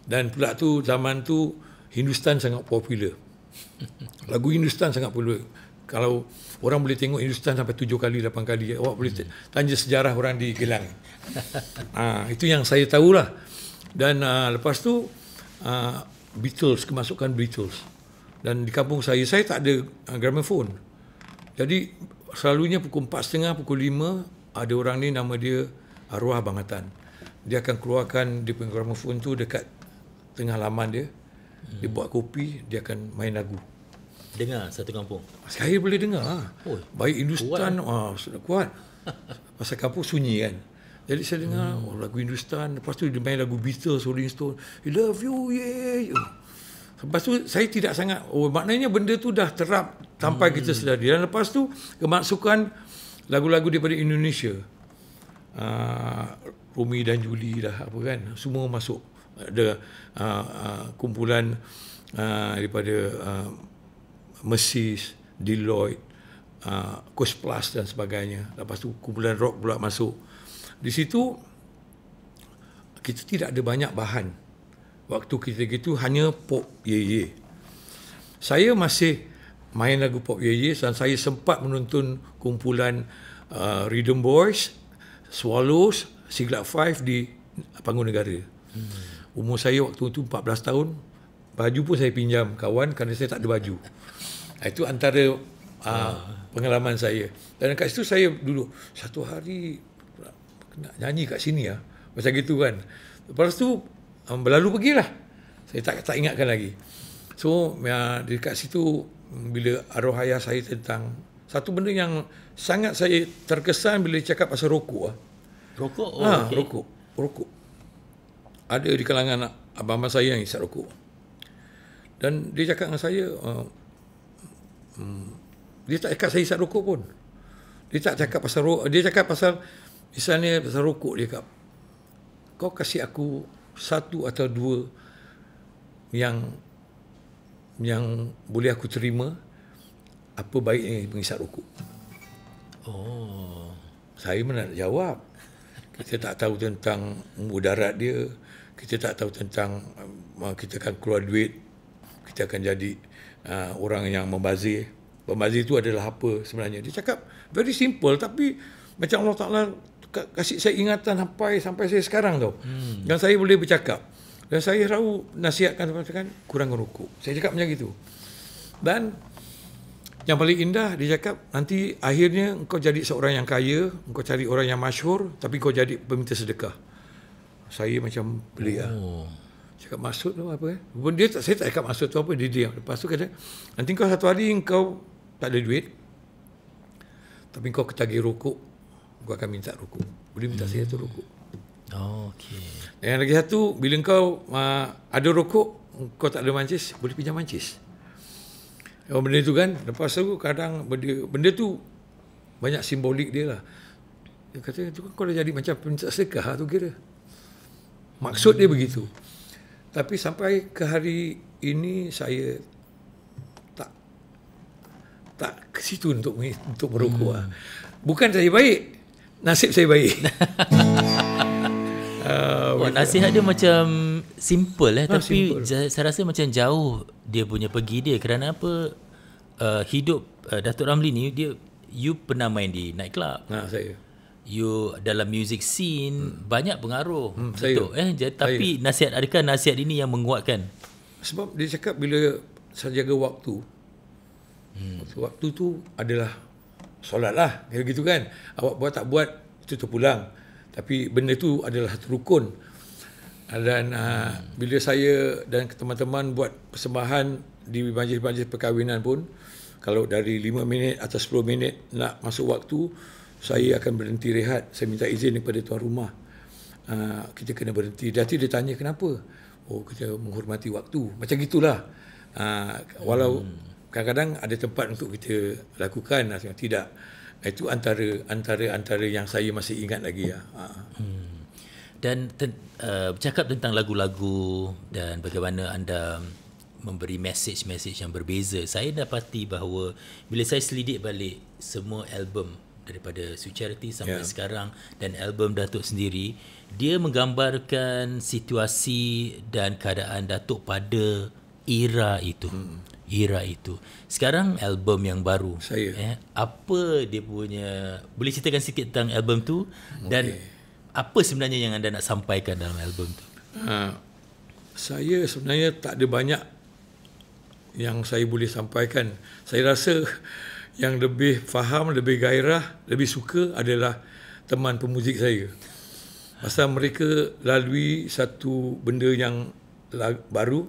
S3: Dan pula tu zaman tu Hindustan sangat popular. Lagu Hindustan sangat popular. Kalau orang boleh tengok Hindustan sampai tujuh kali, lapan kali. Awak boleh tanya sejarah orang di Gelang. Ha, itu yang saya tahulah. lah. Dan uh, lepas tu uh, Beatles, kemasukan Beatles Dan di kampung saya, saya tak ada uh, gramophone Jadi selalunya pukul 4.30, pukul 5 Ada orang ni nama dia Arwah Bangatan Dia akan keluarkan di punya gramophone tu dekat tengah laman dia hmm. Dia buat kopi, dia akan main lagu Dengar satu kampung? Saya boleh dengar oh, Baik Hindustan, kuat, uh, kuat. Masa kampung sunyi kan jadi saya dengar hmm. oh, lagu Hindustan, lepas tu dia main lagu Beatles, Rolling Stone. I love you, yeah. Oh. Lepas tu saya tidak sangat, oh maknanya benda tu dah terap sampai hmm. kita sedari. Dan lepas tu kemasukan lagu-lagu daripada Indonesia. Uh, Rumi dan Juli lah apa kan, semua masuk. Ada uh, uh, kumpulan uh, daripada uh, Mercedes, Deloitte, uh, Coast Plus dan sebagainya. Lepas tu kumpulan rock pula masuk. Di situ kita tidak ada banyak bahan. Waktu kita gitu hanya pop ye ye. Saya masih main lagu pop ye ye dan saya sempat menonton kumpulan uh, Rhythm Boys, Swallows, Siglap Five di Panggung Negara. Hmm. Umur saya waktu itu 14 tahun. Baju pun saya pinjam kawan kerana saya tak ada baju. Itu antara uh, ah. pengalaman saya. Dan kat situ saya duduk satu hari nak nyanyi kat sini lah. Macam gitu kan. Lepas tu, um, berlalu pergilah. Saya tak, tak ingatkan lagi. So, ya, dekat situ, um, bila arwah ayah saya tentang, satu benda yang sangat saya terkesan bila cakap pasal rokok lah. Rokok? Oh, ha, okay. rokok. Rokok. Ada di kalangan abang-abang saya yang isap rokok. Dan dia cakap dengan saya, uh, um, dia tak cakap saya isap rokok pun. Dia tak cakap pasal Dia cakap pasal Misalnya pasal rokok dia kata, kau kasih aku satu atau dua yang yang boleh aku terima apa baiknya mengisap rokok. Oh, saya mana nak jawab. Kita tak tahu tentang mudarat dia. Kita tak tahu tentang um, kita akan keluar duit. Kita akan jadi uh, orang yang membazir. Membazir itu adalah apa sebenarnya. Dia cakap very simple tapi macam Allah Ta'ala kasih saya ingatan sampai sampai saya sekarang tau. Hmm. Dan saya boleh bercakap. Dan saya rau nasihatkan teman-teman kurang rukuk. Saya cakap macam itu. Dan yang paling indah dia cakap nanti akhirnya engkau jadi seorang yang kaya, engkau cari orang yang masyhur tapi kau jadi peminta sedekah. Saya macam beli ah. Oh. Cakap maksud tu apa eh? Dia tak, saya tak cakap maksud tu apa dia diam. Lepas tu kata nanti kau satu hari engkau tak ada duit tapi kau ketagih rukuk gua akan minta ruku, Boleh minta hmm. saya tu ruku. Oh, okey. Yang lagi satu, bila kau uh, ada ruku, kau tak ada mancis, boleh pinjam mancis. Oh, benda tu kan, lepas tu kadang benda, benda tu banyak simbolik dia lah. Dia kata, tu kan kau dah jadi macam pencet sekah lah tu kira. Maksud hmm. dia begitu. Tapi sampai ke hari ini saya tak tak ke situ untuk untuk merokok hmm. lah. Bukan saya baik, Nasib saya baik uh, Wah, Nasihat dia macam Simple
S1: eh, ah, Tapi simple. saya rasa macam jauh Dia punya pergi dia Kerana apa uh, Hidup uh, Datuk Ramli ni Dia You pernah main di nightclub ah, Saya You dalam music scene hmm. Banyak pengaruh hmm, Saya eh? Jadi, Tapi nasihat Adakah nasihat ini yang
S3: menguatkan Sebab dia cakap Bila Saya jaga waktu hmm. Waktu tu adalah solatlah kira gitu kan awak buat tak buat itu pulang. tapi benda tu adalah satu rukun dan uh, bila saya dan teman-teman buat persembahan di majlis-majlis perkahwinan pun kalau dari 5 minit atau 10 minit nak masuk waktu saya akan berhenti rehat saya minta izin kepada tuan rumah uh, kita kena berhenti nanti dia tanya kenapa oh kita menghormati waktu macam gitulah uh, walau hmm kadang-kadang ada tempat untuk kita lakukan atau lah. tidak itu antara antara antara yang saya masih ingat lagi ya
S2: ha. hmm.
S3: dan ten, uh, bercakap tentang lagu-lagu
S1: dan bagaimana anda memberi message-message yang berbeza saya dapati bahawa bila saya selidik balik semua album daripada Sweet Charity sampai yeah. sekarang dan album Datuk sendiri dia menggambarkan situasi dan keadaan Datuk pada era itu. Hmm era itu. Sekarang album yang baru. Saya. Eh, apa dia punya boleh ceritakan sikit tentang album tu okay. dan
S3: apa sebenarnya yang anda nak sampaikan dalam album tu? Ha, saya sebenarnya tak ada banyak yang saya boleh sampaikan. Saya rasa yang lebih faham, lebih gairah, lebih suka adalah teman pemuzik saya. Pasal mereka lalui satu benda yang baru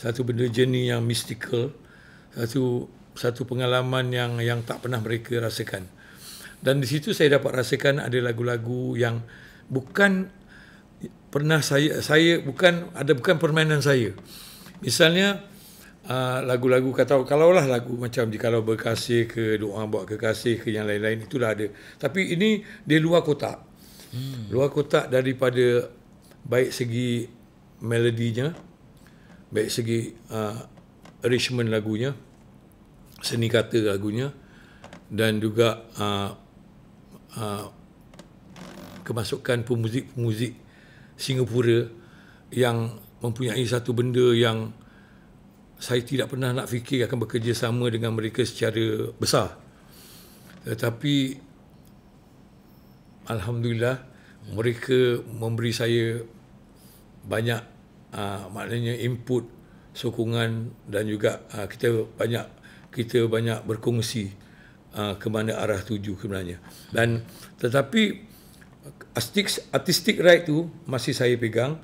S3: satu benda jenis yang mistikal, satu satu pengalaman yang yang tak pernah mereka rasakan dan di situ saya dapat rasakan ada lagu-lagu yang bukan pernah saya saya bukan ada bukan permainan saya misalnya uh, lagu-lagu kata kalau lah lagu macam di kalau berkasih ke doa buat kekasih ke yang lain-lain itulah ada tapi ini di luar kotak hmm. luar kotak daripada baik segi melodinya baik segi uh, arrangement lagunya seni kata lagunya dan juga uh, uh, kemasukan pemuzik-pemuzik Singapura yang mempunyai satu benda yang saya tidak pernah nak fikir akan bekerjasama dengan mereka secara besar tetapi Alhamdulillah mereka memberi saya banyak uh, maknanya input sokongan dan juga uh, kita banyak kita banyak berkongsi uh, ke mana arah tuju sebenarnya dan tetapi artistik artistik right tu masih saya pegang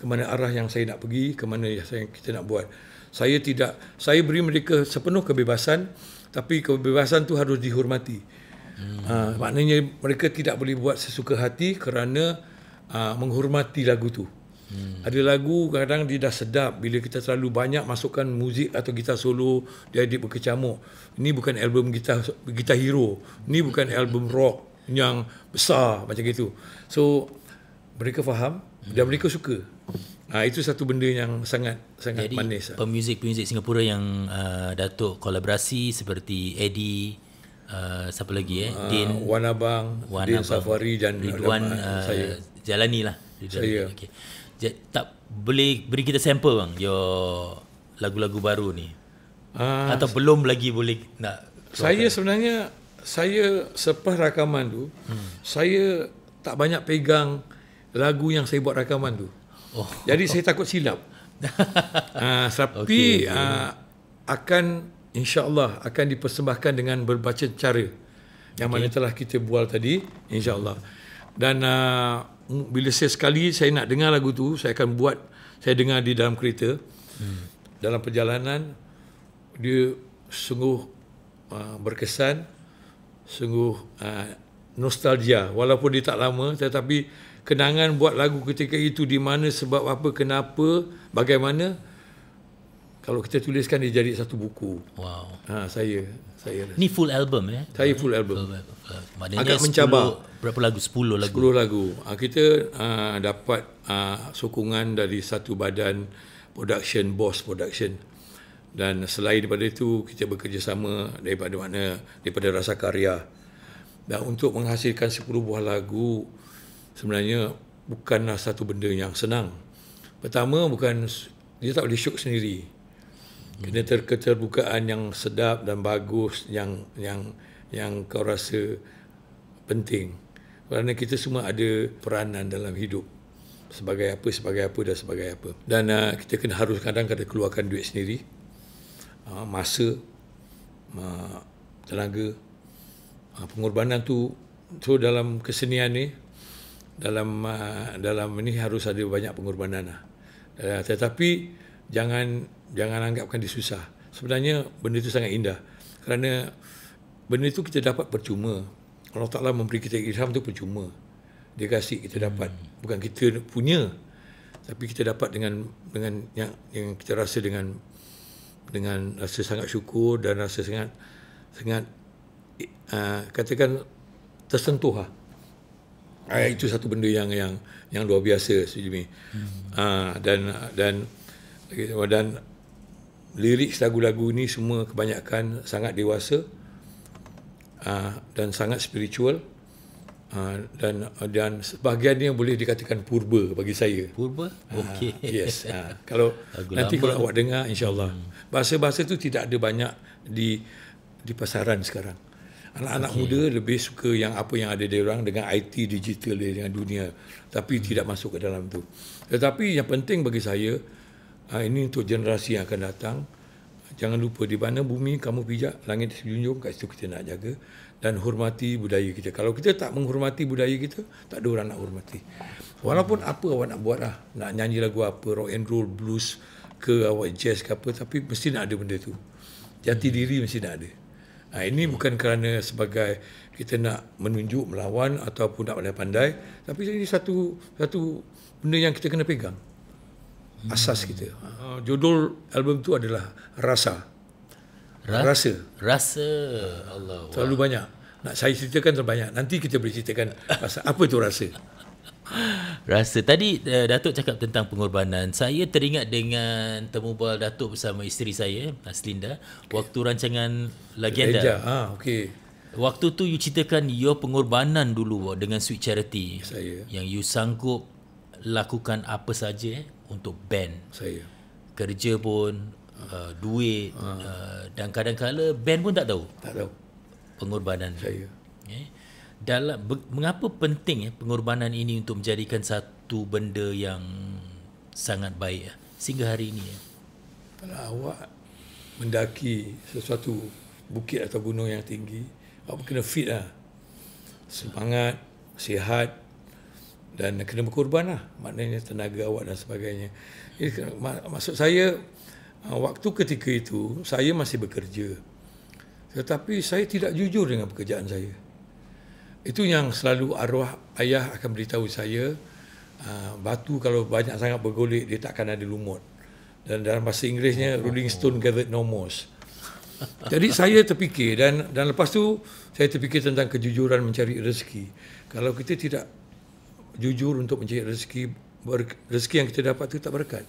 S3: ke mana arah yang saya nak pergi ke mana yang kita nak buat saya tidak saya beri mereka sepenuh kebebasan tapi kebebasan tu harus dihormati hmm. uh, maknanya mereka tidak boleh buat sesuka hati kerana uh, menghormati lagu tu Hmm. Ada lagu kadang dia dah sedap bila kita terlalu banyak masukkan muzik atau gitar solo dia jadi berkecamuk. Ini bukan album gitar gitar hero. Ini bukan album rock yang besar macam itu So mereka faham hmm. dan mereka suka. Ha, itu satu benda yang sangat sangat jadi, manis. Jadi
S1: pemuzik-pemuzik Singapura yang uh, Datuk kolaborasi seperti Eddie Uh, siapa lagi eh? Ah, Din uh, Wan Abang, Din Safari dan Ridwan uh, saya. Jalani lah. Ridwan saya. Okay tak boleh beri kita sampel bang yo lagu-lagu baru ni uh, atau belum lagi boleh nak keluarkan? saya
S3: sebenarnya saya selepas rakaman tu hmm. saya tak banyak pegang lagu yang saya buat rakaman tu oh. jadi saya takut silap uh, ah, tapi okay. uh, ah, akan insyaallah akan dipersembahkan dengan berbaca cara yang okay. mana telah kita bual tadi insyaallah dan uh, bila saya sekali saya nak dengar lagu tu saya akan buat saya dengar di dalam kereta hmm. dalam perjalanan dia sungguh uh, berkesan sungguh uh, nostalgia walaupun dia tak lama tetapi kenangan buat lagu ketika itu di mana sebab apa kenapa bagaimana kalau kita tuliskan dia jadi satu buku. Wow. Ha, saya saya Ni full album eh? Saya full album. Full, Agak mencabar. Berapa lagu? sepuluh lagu. 10 lagu. Ha, kita uh, dapat uh, sokongan dari satu badan production, boss production. Dan selain daripada itu, kita bekerjasama daripada mana? Daripada rasa karya. Dan untuk menghasilkan sepuluh buah lagu, sebenarnya bukanlah satu benda yang senang. Pertama, bukan dia tak boleh shoot sendiri kena terketerbukaan yang sedap dan bagus yang yang yang kau rasa penting kerana kita semua ada peranan dalam hidup sebagai apa sebagai apa dan sebagai apa dan uh, kita kena harus kadang kadang keluarkan duit sendiri uh, masa uh, tenaga uh, pengorbanan tu tu dalam kesenian ni dalam uh, dalam ni harus ada banyak pengorbanan lah. Uh, tetapi jangan jangan anggapkan dia susah. Sebenarnya benda itu sangat indah. Kerana benda itu kita dapat percuma. Allah Ta'ala memberi kita ilham itu percuma. Dia kasih kita hmm. dapat. Bukan kita punya. Tapi kita dapat dengan dengan yang, yang kita rasa dengan dengan rasa sangat syukur dan rasa sangat sangat uh, katakan tersentuh lah. Ay, ah, hmm. itu satu benda yang yang yang luar biasa sejumi. Hmm. Uh, dan dan dan lirik lagu-lagu ini semua kebanyakan sangat dewasa uh, dan sangat spiritual uh, dan uh, dan sebahagiannya boleh dikatakan purba bagi saya. Purba? Ah, Okey. yes. Uh, kalau lagu nanti lama. kalau lah. awak dengar insyaallah. Hmm. Bahasa-bahasa tu tidak ada banyak di di pasaran sekarang. Anak-anak okay. muda lebih suka yang apa yang ada dia orang dengan IT digital dengan dunia tapi hmm. tidak masuk ke dalam tu. Tetapi yang penting bagi saya Ah, ini untuk generasi yang akan datang. Jangan lupa di mana bumi kamu pijak, langit sejunjung, kat situ kita nak jaga dan hormati budaya kita. Kalau kita tak menghormati budaya kita, tak ada orang nak hormati. Walaupun apa awak nak buat lah, nak nyanyi lagu apa, rock and roll, blues ke awak jazz ke apa, tapi mesti nak ada benda tu. Jati hmm. diri mesti nak ada. Nah, ini bukan kerana sebagai kita nak menunjuk melawan ataupun nak pandai-pandai, tapi ini satu satu benda yang kita kena pegang. Hmm. asas kita. Uh, judul album tu adalah Rasa. Ra- rasa. Rasa. Allah. Terlalu wa. banyak. Nak saya ceritakan terbanyak. Nanti kita boleh ceritakan pasal apa itu rasa.
S1: Rasa tadi uh, Datuk cakap tentang pengorbanan. Saya teringat dengan temu bual Datuk bersama isteri saya, Aslinda, okay. waktu rancangan Legenda. Legenda. Ha, ah, okey. Waktu tu you ceritakan your pengorbanan dulu dengan Sweet Charity. Saya. Yang you sanggup lakukan apa saja eh, untuk band saya kerja pun ah. uh, duit uh. Uh, dan kadang-kala kadang band pun tak tahu tak tahu pengorbanan saya eh, dalam mengapa penting eh, pengorbanan ini untuk menjadikan satu benda yang sangat baik eh, sehingga
S3: hari ini eh. kalau awak mendaki sesuatu bukit atau gunung yang tinggi awak kena fit lah semangat sihat dan kena berkorban lah maknanya tenaga awak dan sebagainya Jadi, maksud saya ah, waktu ketika itu saya masih bekerja tetapi saya tidak jujur dengan pekerjaan saya itu yang selalu arwah ayah akan beritahu saya ah, batu kalau banyak sangat bergolek dia takkan ada lumut dan dalam bahasa Inggerisnya rolling stone gathered no moss jadi saya terfikir dan dan lepas tu saya terfikir tentang kejujuran mencari rezeki. Kalau kita tidak jujur untuk mencari rezeki ber, rezeki yang kita dapat itu tak berkat.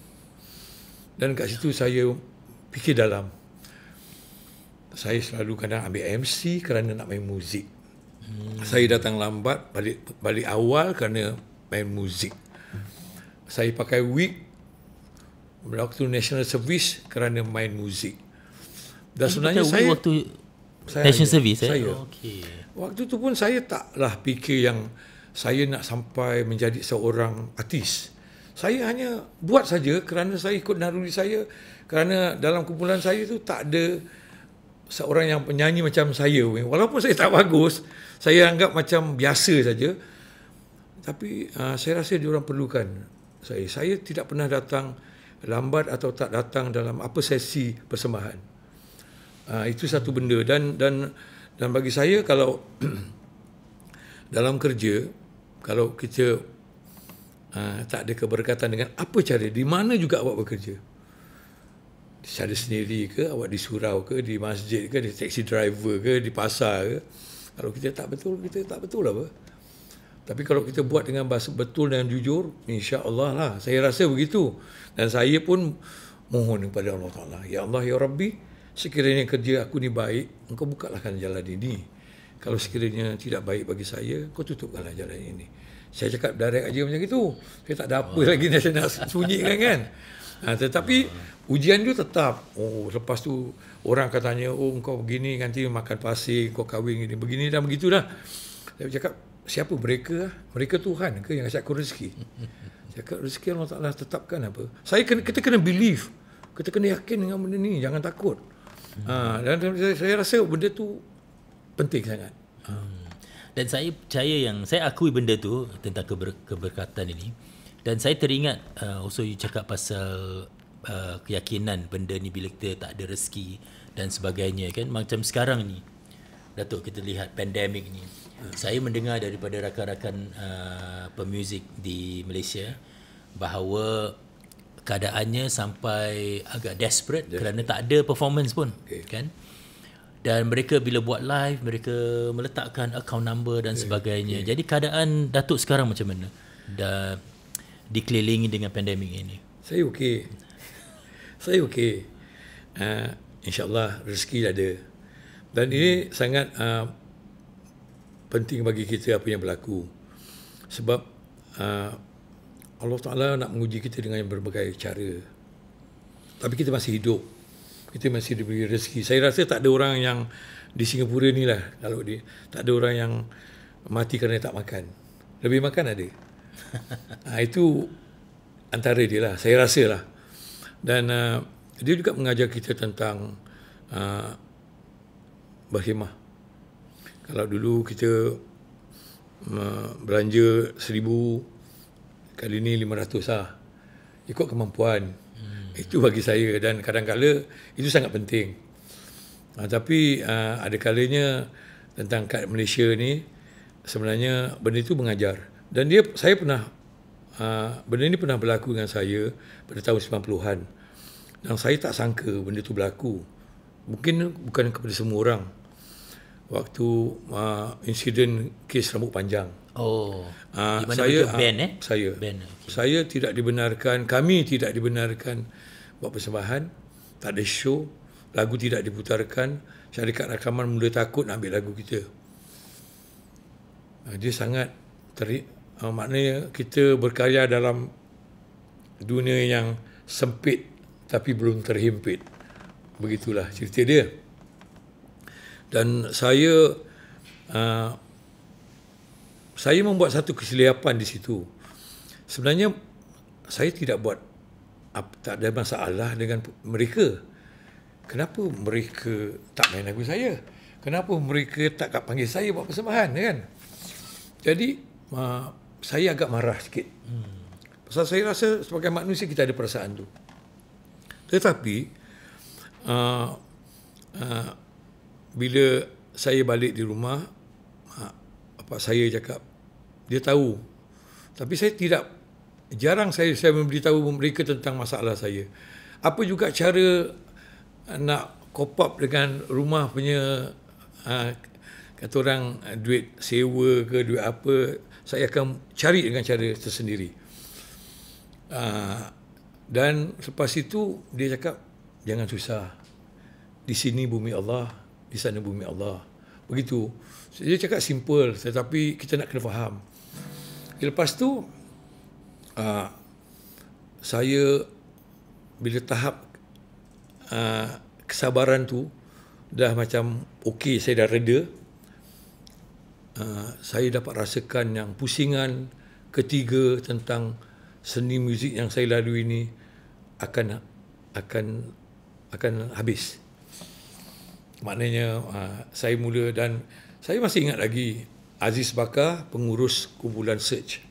S3: Dan kat situ saya fikir dalam. Saya selalu kadang ambil MC kerana nak main muzik. Hmm. Saya datang lambat balik balik awal kerana main muzik. Hmm. Saya pakai wig waktu national service kerana main muzik. Dan Ini sebenarnya saya waktu saya national service saya. Eh? saya. Oh, okay. Waktu tu pun saya taklah fikir yang saya nak sampai menjadi seorang artis. Saya hanya buat saja kerana saya ikut naluri saya. Kerana dalam kumpulan saya tu tak ada seorang yang penyanyi macam saya. Walaupun saya tak bagus, saya anggap macam biasa saja. Tapi uh, saya rasa diorang perlukan saya. Saya tidak pernah datang lambat atau tak datang dalam apa sesi persembahan. Uh, itu satu benda dan dan dan bagi saya kalau dalam kerja kalau kita uh, tak ada keberkatan dengan apa cara di mana juga awak bekerja di sana sendiri ke awak di surau ke di masjid ke di taxi driver ke di pasar ke kalau kita tak betul kita tak betul apa tapi kalau kita buat dengan bahasa betul dan jujur insya Allah lah saya rasa begitu dan saya pun mohon kepada Allah Taala ya Allah ya Rabbi sekiranya kerja aku ni baik engkau bukalahkan jalan ini kalau sekiranya tidak baik bagi saya, kau tutupkanlah jalan ini. Saya cakap direct aja macam itu. Saya tak ada apa oh. lagi saya nak sunyikan kan. Ha, tetapi ah. ujian itu tetap. Oh, lepas tu orang akan tanya, oh kau begini nanti makan pasir, kau kahwin ini begini dan dah. Saya cakap, siapa mereka? Lah. Mereka Tuhan ke yang kasih aku rezeki? Cakap rezeki Allah Ta'ala tetapkan apa? Saya kena, kita kena believe. Kita kena yakin dengan benda ni. Jangan takut. Hmm. Ha, dan saya, saya rasa benda tu penting sangat. Hmm.
S1: Dan saya percaya yang saya akui benda tu tentang keber, keberkatan ini dan saya teringat uh, also you cakap pasal uh, keyakinan benda ni bila kita tak ada rezeki dan sebagainya kan macam sekarang ni Datuk kita lihat pandemik ni hmm. saya mendengar daripada rakan-rakan uh, pemuzik di Malaysia bahawa keadaannya sampai agak desperate, desperate. kerana tak ada performance pun okay. kan dan mereka bila buat live mereka meletakkan account number dan okay, sebagainya. Okay. Jadi keadaan Datuk sekarang macam mana? Dah dikelilingi dengan pandemik ini.
S3: Saya okey. Saya okey. Uh, InsyaAllah rezeki ada. Dan ini hmm. sangat uh, penting bagi kita apa yang berlaku. Sebab uh, Allah Ta'ala nak menguji kita dengan berbagai cara. Tapi kita masih hidup kita masih diberi rezeki. Saya rasa tak ada orang yang di Singapura ni lah kalau dia tak ada orang yang mati kerana tak makan. Lebih makan ada. Ha, itu antara dia lah. Saya rasa lah. Dan uh, dia juga mengajar kita tentang uh, ah, berkhidmat. Kalau dulu kita uh, belanja seribu, kali ni lima ratus lah. Ikut kemampuan. Itu bagi saya dan kadang-kala itu sangat penting. Ha, tapi ha, ada kalanya tentang kad Malaysia ni sebenarnya benda itu mengajar. Dan dia saya pernah ha, benda ini pernah berlaku dengan saya pada tahun 90-an. Dan saya tak sangka benda itu berlaku. Mungkin bukan kepada semua orang. Waktu ha, insiden kes rambut panjang. Oh. Ah, di mana saya band ah, eh? Saya. Band. Okay. Saya tidak dibenarkan, kami tidak dibenarkan buat persembahan, tak ada show, lagu tidak diputarkan, syarikat rakaman mula takut nak ambil lagu kita. Ah, dia sangat terik. Ah, maknanya kita berkarya dalam dunia yang sempit tapi belum terhimpit. Begitulah cerita dia. Dan saya uh, saya membuat satu kesilapan di situ. Sebenarnya saya tidak buat tak ada masalah dengan mereka. Kenapa mereka tak main lagu saya? Kenapa mereka tak kat panggil saya buat persembahan ya kan? Jadi uh, saya agak marah sikit. Hmm. Pasal saya rasa sebagai manusia kita ada perasaan tu. Tetapi uh, uh, bila saya balik di rumah uh, apa saya cakap dia tahu. Tapi saya tidak jarang saya saya memberitahu mereka tentang masalah saya. Apa juga cara nak cop up dengan rumah punya uh, kata orang duit sewa ke duit apa saya akan cari dengan cara tersendiri. Uh, dan selepas itu dia cakap jangan susah. Di sini bumi Allah, di sana bumi Allah. Begitu. Dia cakap simple tetapi kita nak kena faham. Lepas tu uh, saya bila tahap uh, kesabaran tu dah macam okey saya dah reda uh, saya dapat rasakan yang pusingan ketiga tentang seni muzik yang saya lalui ini akan akan akan habis maknanya uh, saya mula dan saya masih ingat lagi Aziz Bakar, pengurus kumpulan Search.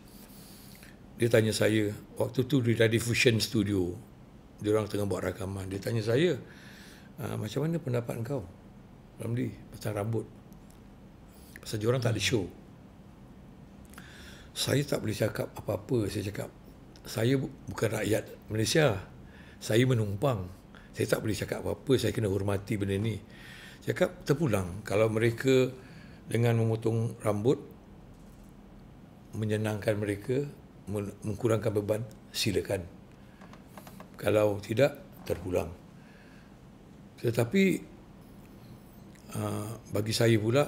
S3: Dia tanya saya, waktu tu dia dari Fusion Studio. Dia orang tengah buat rakaman. Dia tanya saya, ah, macam mana pendapat kau, Ramli, pasal rambut? Pasal dia orang tak ada show. Saya tak boleh cakap apa-apa. Saya cakap, saya bukan rakyat Malaysia. Saya menumpang. Saya tak boleh cakap apa-apa. Saya kena hormati benda ni. Cakap, terpulang. Kalau mereka dengan memotong rambut menyenangkan mereka mengurangkan beban silakan kalau tidak terpulang tetapi ah, bagi saya pula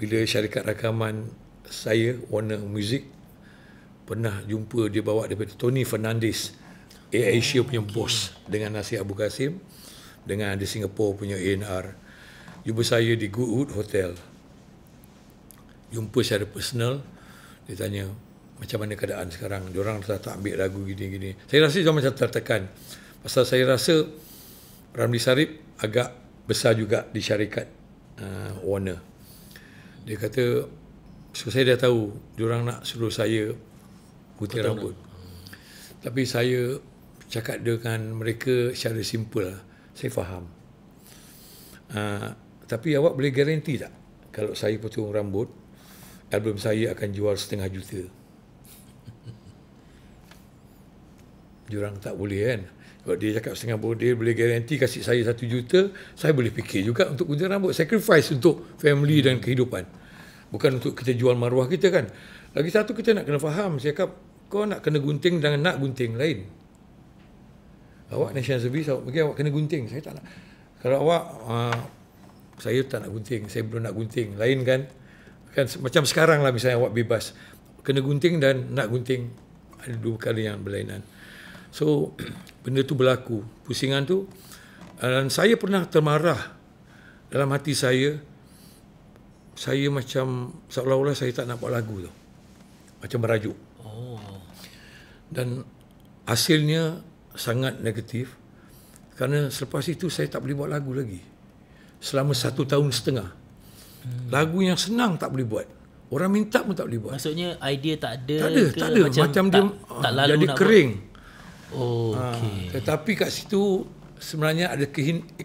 S3: bila syarikat rakaman saya Warner Music pernah jumpa dia bawa daripada Tony Fernandez Air Asia punya oh, bos dengan Nasir Abu Kasim dengan ada Singapura punya A&R jumpa saya di Goodwood Hotel. Jumpa secara personal, dia tanya macam mana keadaan sekarang. Diorang dah tak ambil lagu gini-gini. Saya rasa dia macam tertekan. Pasal saya rasa Ramli Sarip agak besar juga di syarikat uh, Warner. Dia kata, so saya dah tahu diorang nak suruh saya putih rambut. Nak. Tapi saya cakap dengan mereka secara simple lah. Saya faham. Uh, tapi awak boleh garanti tak kalau saya potong rambut album saya akan jual setengah juta jurang tak boleh kan kalau dia cakap setengah bodoh dia boleh garanti kasih saya satu juta saya boleh fikir juga untuk gunting rambut sacrifice untuk family dan kehidupan bukan untuk kita jual maruah kita kan lagi satu kita nak kena faham saya cakap kau nak kena gunting dengan nak gunting lain awak national service awak awak kena gunting saya tak nak kalau awak uh, saya tak nak gunting, saya belum nak gunting. Lain kan, kan macam sekarang lah misalnya awak bebas. Kena gunting dan nak gunting, ada dua kali yang berlainan. So, benda tu berlaku. Pusingan tu, dan saya pernah termarah dalam hati saya, saya macam seolah-olah saya tak nak buat lagu tu. Macam merajuk. Oh. Dan hasilnya sangat negatif. Kerana selepas itu saya tak boleh buat lagu lagi selama satu tahun setengah. Hmm. Lagu yang senang tak boleh buat. Orang minta pun tak boleh buat.
S1: Maksudnya idea tak ada? Tak ada, ke tak ada. Macam, macam dia tak, tak ah, jadi kering.
S3: Oh, okay. Ha, ah, tetapi kat situ sebenarnya ada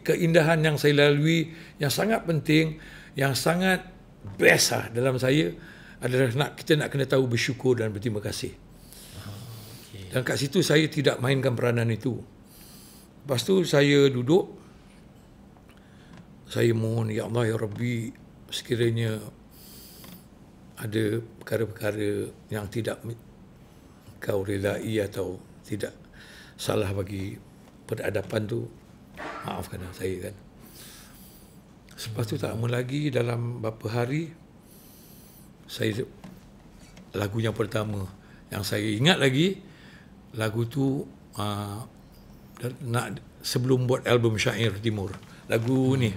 S3: keindahan yang saya lalui yang sangat penting, yang sangat best lah dalam saya adalah nak kita nak kena tahu bersyukur dan berterima kasih. Ah, dan kat situ saya tidak mainkan peranan itu. Lepas tu saya duduk, saya mohon ya Allah ya Rabbi sekiranya ada perkara-perkara yang tidak kau redai atau tidak salah bagi peradaban tu maafkan saya kan Sebab tu tak lama lagi dalam beberapa hari saya lagu yang pertama yang saya ingat lagi lagu tu uh, nak sebelum buat album syair timur lagu hmm. ni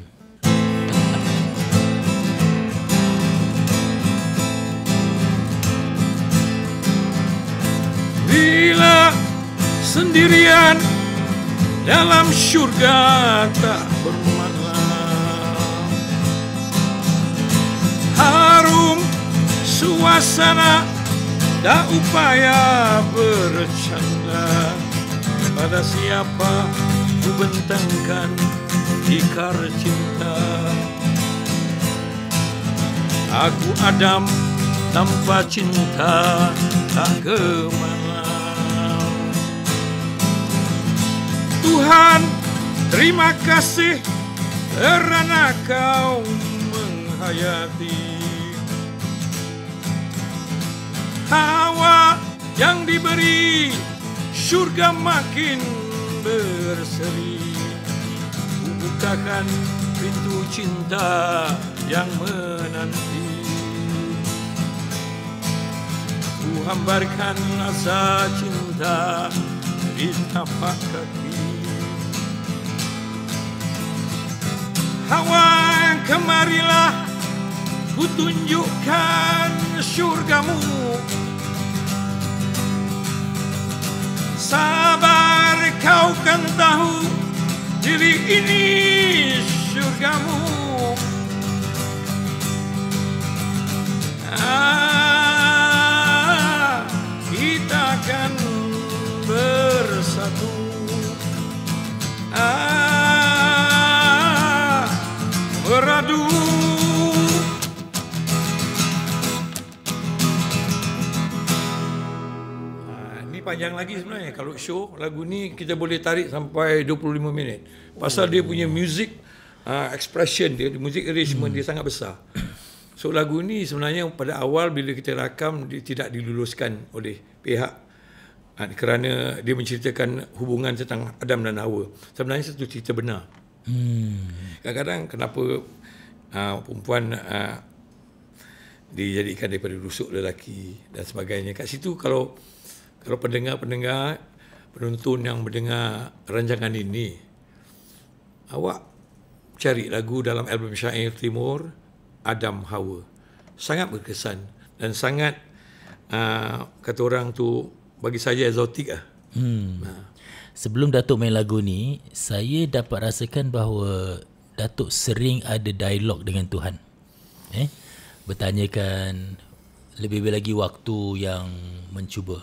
S2: Bila sendirian dalam surga tak bermalam Harum suasana tak upaya bercanda Pada siapa ku bentangkan ikar cinta Aku Adam tanpa cinta tak gemar Tuhan, terima kasih karena kau menghayati Hawa yang diberi surga makin berseri Bukakan pintu cinta yang menanti Ku hambarkan rasa cinta di tapak kaki Kawan kemarilah ku tunjukkan syurgamu Sabar kau kan tahu diri ini syurgamu Ah, kita akan bersatu beradu
S3: ah, panjang lagi sebenarnya kalau show lagu ni kita boleh tarik sampai 25 minit pasal dia punya music uh, expression dia music arrangement hmm. dia sangat besar so lagu ni sebenarnya pada awal bila kita rakam dia tidak diluluskan oleh pihak uh, kerana dia menceritakan hubungan tentang Adam dan Hawa sebenarnya satu cerita benar Hmm. Kadang-kadang kenapa uh, perempuan uh, dijadikan daripada rusuk lelaki dan sebagainya. Kat situ kalau kalau pendengar-pendengar penonton yang mendengar rancangan ini awak cari lagu dalam album syair Timur Adam Hawa sangat berkesan dan sangat uh, kata orang tu bagi saya exotic lah.
S2: hmm. ah. Hmm. Uh
S1: sebelum Datuk main lagu ni, saya dapat rasakan bahawa Datuk sering ada dialog dengan Tuhan. Eh, bertanyakan lebih-lebih lagi waktu yang mencuba.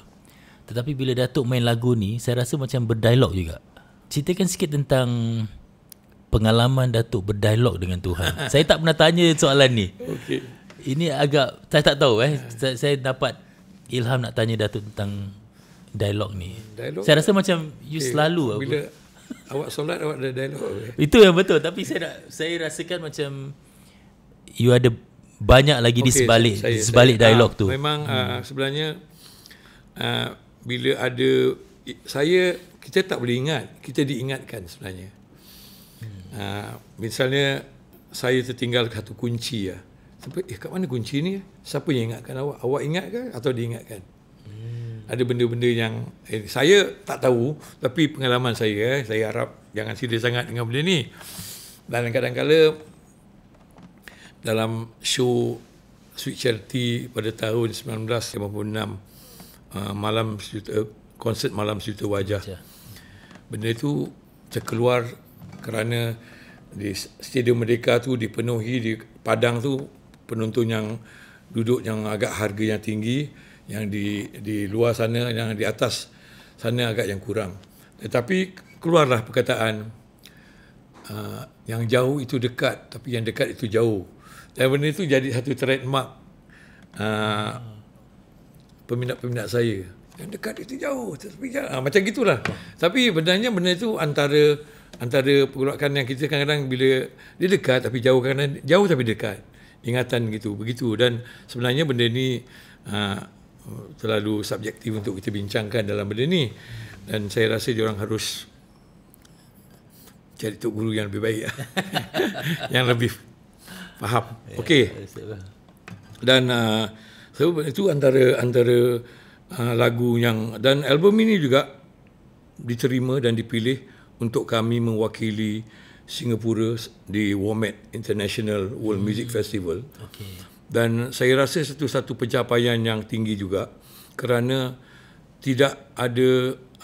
S1: Tetapi bila Datuk main lagu ni, saya rasa macam berdialog juga. Ceritakan sikit tentang pengalaman Datuk berdialog dengan Tuhan. saya tak pernah tanya soalan ni. Okay. Ini agak saya tak tahu eh. Saya, saya dapat ilham nak tanya Datuk tentang dialog ni. Dialog. Saya rasa lah. macam you okay. Eh, selalu lah, bila apa. awak solat awak ada dialog. Okay? Itu yang betul tapi saya nak saya rasakan macam you ada banyak lagi okay, di sebalik saya, sebalik saya, ah, dialog saya, tu.
S3: Memang ah, hmm. uh, sebenarnya uh, bila ada saya kita tak boleh ingat, kita diingatkan sebenarnya. Hmm. Uh, misalnya saya tertinggal satu kunci ya. Sampai, eh kat mana kunci ni? Ya? Siapa yang ingatkan awak? Awak ingat ke atau diingatkan? Hmm ada benda-benda yang eh, saya tak tahu tapi pengalaman saya eh, saya harap jangan serius sangat dengan benda ni dan kadang-kadang kala dalam show Sweet Charity pada tahun 1956 uh, malam sejuta, konsert malam sejuta wajah ya. benda itu terkeluar kerana di Stadium Merdeka tu dipenuhi di padang tu penonton yang duduk yang agak harga yang tinggi yang di di luar sana yang di atas sana agak yang kurang tetapi keluarlah perkataan uh, yang jauh itu dekat tapi yang dekat itu jauh dan benda itu jadi satu trademark uh, peminat-peminat saya yang dekat itu jauh tapi jauh. Uh, macam gitulah tapi sebenarnya benda itu antara antara pergerakan yang kita kadang-kadang bila dia dekat tapi jauh kadang jauh tapi dekat ingatan gitu begitu dan sebenarnya benda ni uh, terlalu subjektif untuk kita bincangkan dalam benda ni dan saya rasa dia orang harus cari tok guru yang lebih baik yang lebih faham ya, okey ya, dan uh, so itu antara antara uh, lagu yang dan album ini juga diterima dan dipilih untuk kami mewakili Singapura di Womet International World hmm. Music Festival okey dan saya rasa satu satu pencapaian yang tinggi juga kerana tidak ada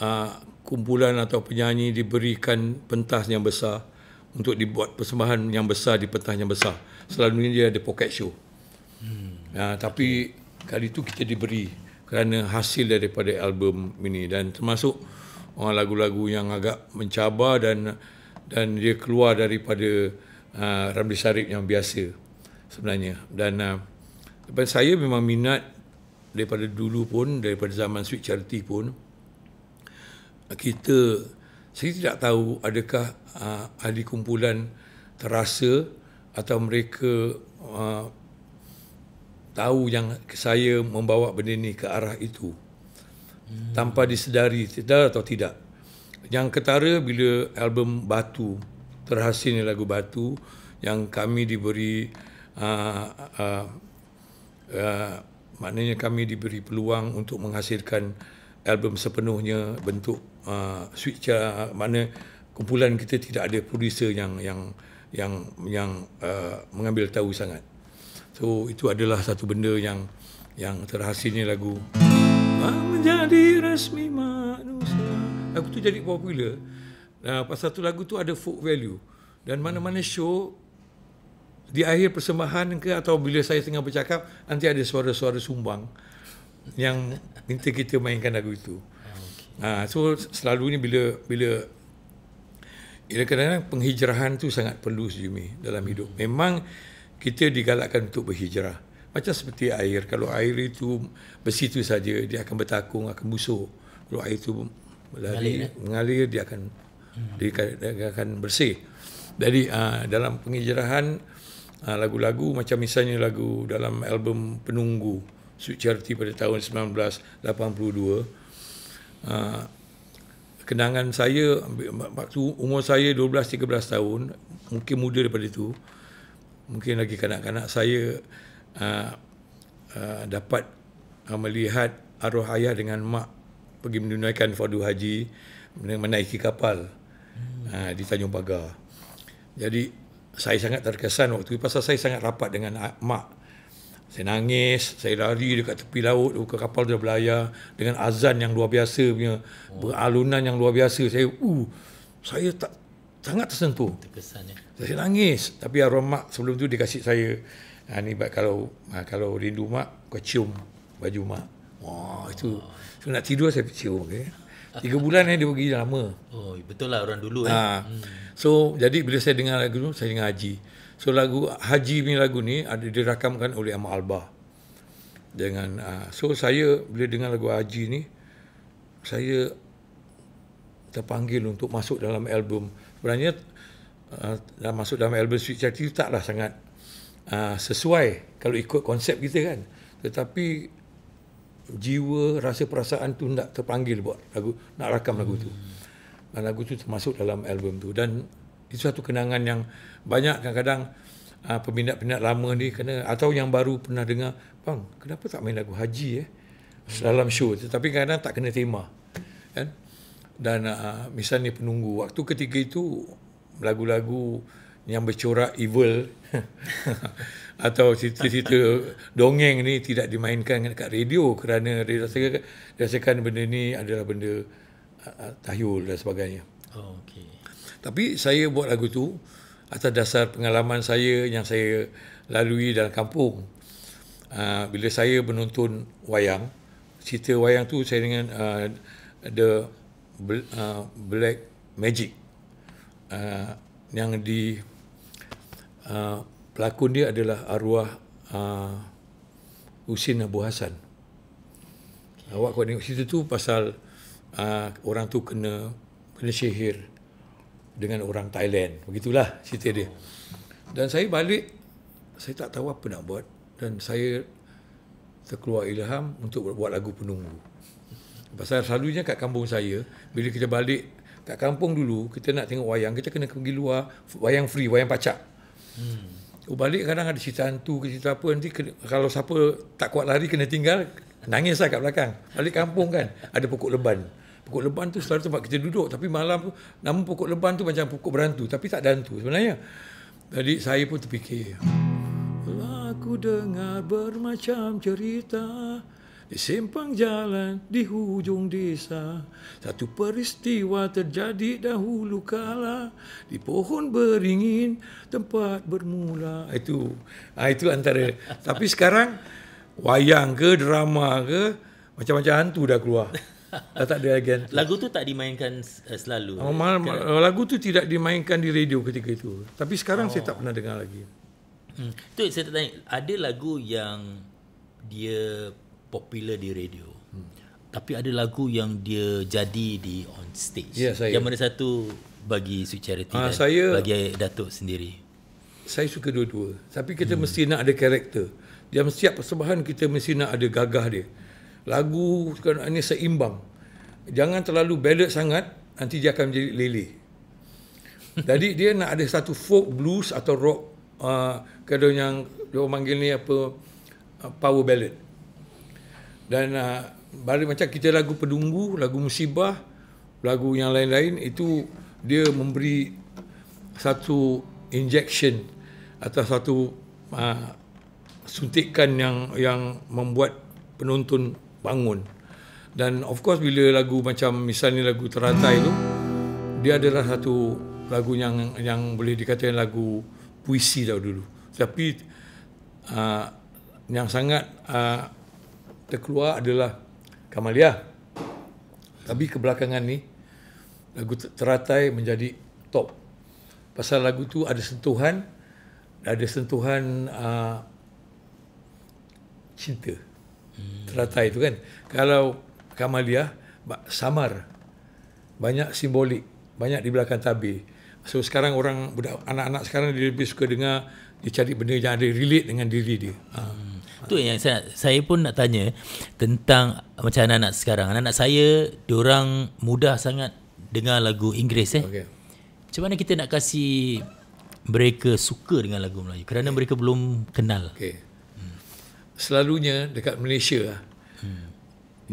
S3: uh, kumpulan atau penyanyi diberikan pentas yang besar untuk dibuat persembahan yang besar di pentas yang besar selalunya dia ada pocket show hmm. uh, tapi kali itu kita diberi kerana hasil daripada album ini dan termasuk lagu-lagu yang agak mencabar dan dan dia keluar daripada Ramli Sarip yang biasa sebenarnya dan uh, saya memang minat daripada dulu pun daripada zaman sweet charity pun kita saya tidak tahu adakah uh, ahli kumpulan terasa atau mereka uh, tahu yang saya membawa benda ni ke arah itu hmm. tanpa disedari tidak atau tidak yang ketara bila album Batu terhasilnya lagu Batu yang kami diberi uh, uh, maknanya kami diberi peluang untuk menghasilkan album sepenuhnya bentuk uh, switch uh, mana kumpulan kita tidak ada producer yang yang yang yang uh, mengambil tahu sangat. So itu adalah satu benda yang yang terhasilnya lagu
S2: menjadi resmi manusia.
S3: Lagu tu jadi popular. Nah, pasal satu lagu tu ada folk value dan mana-mana show di akhir persembahan ke atau bila saya tengah bercakap nanti ada suara-suara sumbang yang minta kita mainkan lagu itu. Okay. Ah, ha, ah, so selalunya bila bila ya kerana penghijrahan tu sangat perlu Jimmy dalam hmm. hidup. Memang kita digalakkan untuk berhijrah. Macam seperti air, kalau air itu bersitu saja dia akan bertakung, akan busuk. Kalau air itu berlari, mengalir, eh? mengalir dia akan hmm. dia akan bersih. Jadi uh, dalam penghijrahan ha, lagu-lagu macam misalnya lagu dalam album Penunggu Sweet Charity pada tahun 1982 ha, kenangan saya waktu umur saya 12-13 tahun mungkin muda daripada itu mungkin lagi kanak-kanak saya ha, ha, dapat ha, melihat arwah ayah dengan mak pergi menunaikan fardu haji menaiki kapal hmm. ha, di Tanjung Pagar jadi saya sangat terkesan waktu itu pasal saya sangat rapat dengan mak. Saya nangis, saya lari dekat tepi laut, buka kapal dia berlayar dengan azan yang luar biasa punya, beralunan yang luar biasa. Saya uh saya tak sangat tersentuh. Terkesan ya. Saya nangis, tapi arwah mak sebelum tu dia kasih saya ha, ni kalau ah, kalau rindu mak, kau cium baju mak. Wah, itu. Oh. So, nak tidur saya cium okay? Tiga bulan eh dia pergi lama. Oh betul lah orang dulu. Eh. Ha. Eh. So jadi bila saya dengar lagu tu saya dengar Haji. So lagu Haji ni lagu ni ada dirakamkan oleh Amal Alba. Dengan uh, so saya bila dengar lagu Haji ni saya terpanggil untuk masuk dalam album. Sebenarnya uh, masuk dalam album Sweet Charity taklah sangat uh, sesuai kalau ikut konsep kita kan. Tetapi jiwa rasa perasaan tu nak terpanggil buat lagu nak rakam hmm. lagu tu dan lagu tu termasuk dalam album tu dan itu satu kenangan yang banyak kadang-kadang uh, peminat-peminat lama ni kena atau yang baru pernah dengar bang kenapa tak main lagu haji eh hmm. dalam show tetapi kadang-kadang tak kena tema kan dan uh, ah, misalnya penunggu waktu ketiga itu lagu-lagu yang bercorak evil atau cerita-cerita dongeng ni tidak dimainkan dekat radio kerana dia rasakan, dia rasakan benda ni adalah benda uh, tahyul dan sebagainya. Oh, okay. Tapi saya buat lagu tu atas dasar pengalaman saya yang saya lalui dalam kampung. Uh, bila saya menonton wayang, cerita wayang tu saya dengan uh, The Black Magic uh, yang di Ah, pelakon dia adalah arwah uh, ah, Husin Abu Hasan. Okay. Awak kau tengok situ tu pasal uh, orang tu kena kena sihir dengan orang Thailand. Begitulah cerita dia. Dan saya balik saya tak tahu apa nak buat dan saya terkeluar ilham untuk buat lagu penunggu. Pasal selalunya kat kampung saya, bila kita balik kat kampung dulu, kita nak tengok wayang, kita kena pergi luar, wayang free, wayang pacak.
S2: Hmm.
S3: Balik kadang ada cerita hantu ke cerita apa nanti kalau siapa tak kuat lari kena tinggal nangis lah kat belakang. Balik kampung kan ada pokok leban. Pokok leban tu selalu tempat kita duduk tapi malam tu nama pokok leban tu macam pokok berantu. tapi tak ada hantu sebenarnya. Jadi saya pun terfikir.
S2: Aku dengar bermacam cerita di simpang jalan di hujung desa Satu peristiwa terjadi dahulu kala Di pohon beringin tempat bermula
S3: ah, Itu ah, itu antara Tapi sekarang wayang ke drama ke Macam-macam hantu dah keluar Dah tak ada lagi hantu. Lagu
S1: tu tak dimainkan eh, selalu oh, mal, ke? Eh,
S3: lagu tu tidak dimainkan di radio ketika itu Tapi sekarang oh. saya tak oh. pernah dengar lagi
S2: Hmm.
S1: Tu saya tanya, ada lagu yang dia popular di radio. Hmm. Tapi ada lagu yang dia jadi di on stage. Ya, saya. Yang mana satu bagi Sweet Charity
S3: ha, dan saya, bagi Datuk sendiri? Saya suka dua-dua. Tapi kita hmm. mesti nak ada karakter. Dalam setiap persembahan kita mesti nak ada gagah dia. Lagu kan, ini seimbang. Jangan terlalu ballad sangat, nanti dia akan menjadi lele. Jadi dia nak ada satu folk blues atau rock uh, kadang yang dia panggil ni apa uh, power ballad dan uh, balik macam kita lagu pedunggu lagu musibah lagu yang lain-lain itu dia memberi satu injection atau satu uh, suntikan yang yang membuat penonton bangun dan of course bila lagu macam misalnya lagu teratai tu dia adalah satu lagu yang yang boleh dikatakan lagu puisi tau dulu tapi uh, yang sangat uh, terkeluar adalah Kamalia. Tapi kebelakangan ni lagu teratai menjadi top. Pasal lagu tu ada sentuhan ada sentuhan uh, cinta. Hmm. Teratai tu kan. Kalau Kamalia samar. Banyak simbolik, banyak di belakang tabi. So sekarang orang budak anak-anak sekarang dia lebih suka dengar dia cari benda yang ada relate dengan diri dia. Ha. Hmm. Itu yang saya,
S1: saya pun nak tanya tentang macam anak-anak sekarang. Anak-anak saya, orang mudah sangat dengar lagu Inggeris. Eh?
S3: Okay. Macam mana kita nak kasi
S1: mereka suka dengan lagu Melayu? Kerana okay. mereka belum kenal.
S3: Okay. Hmm. Selalunya dekat Malaysia, ah, hmm.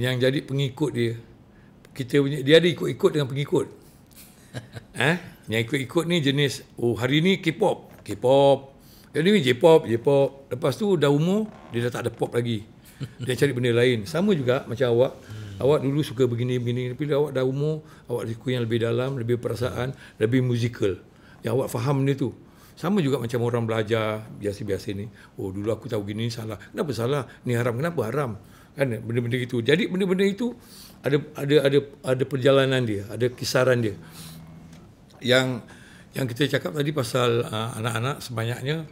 S3: yang jadi pengikut dia, kita punya, dia ada ikut-ikut dengan pengikut. eh? Yang ikut-ikut ni jenis, oh hari ni K-pop. K-pop. Jadi ni J-pop, J-pop. Lepas tu dah umur, dia dah tak ada pop lagi. Dia cari benda lain. Sama juga macam awak. Hmm. Awak dulu suka begini-begini. Tapi awak dah umur, awak suka yang lebih dalam, lebih perasaan, lebih musical. Yang awak faham dia tu. Sama juga macam orang belajar biasa-biasa ni. Oh dulu aku tahu gini ni salah. Kenapa salah? Ni haram. Kenapa haram? Kan benda-benda itu. Jadi benda-benda itu ada ada ada ada perjalanan dia. Ada kisaran dia. Yang yang kita cakap tadi pasal uh, anak-anak sebanyaknya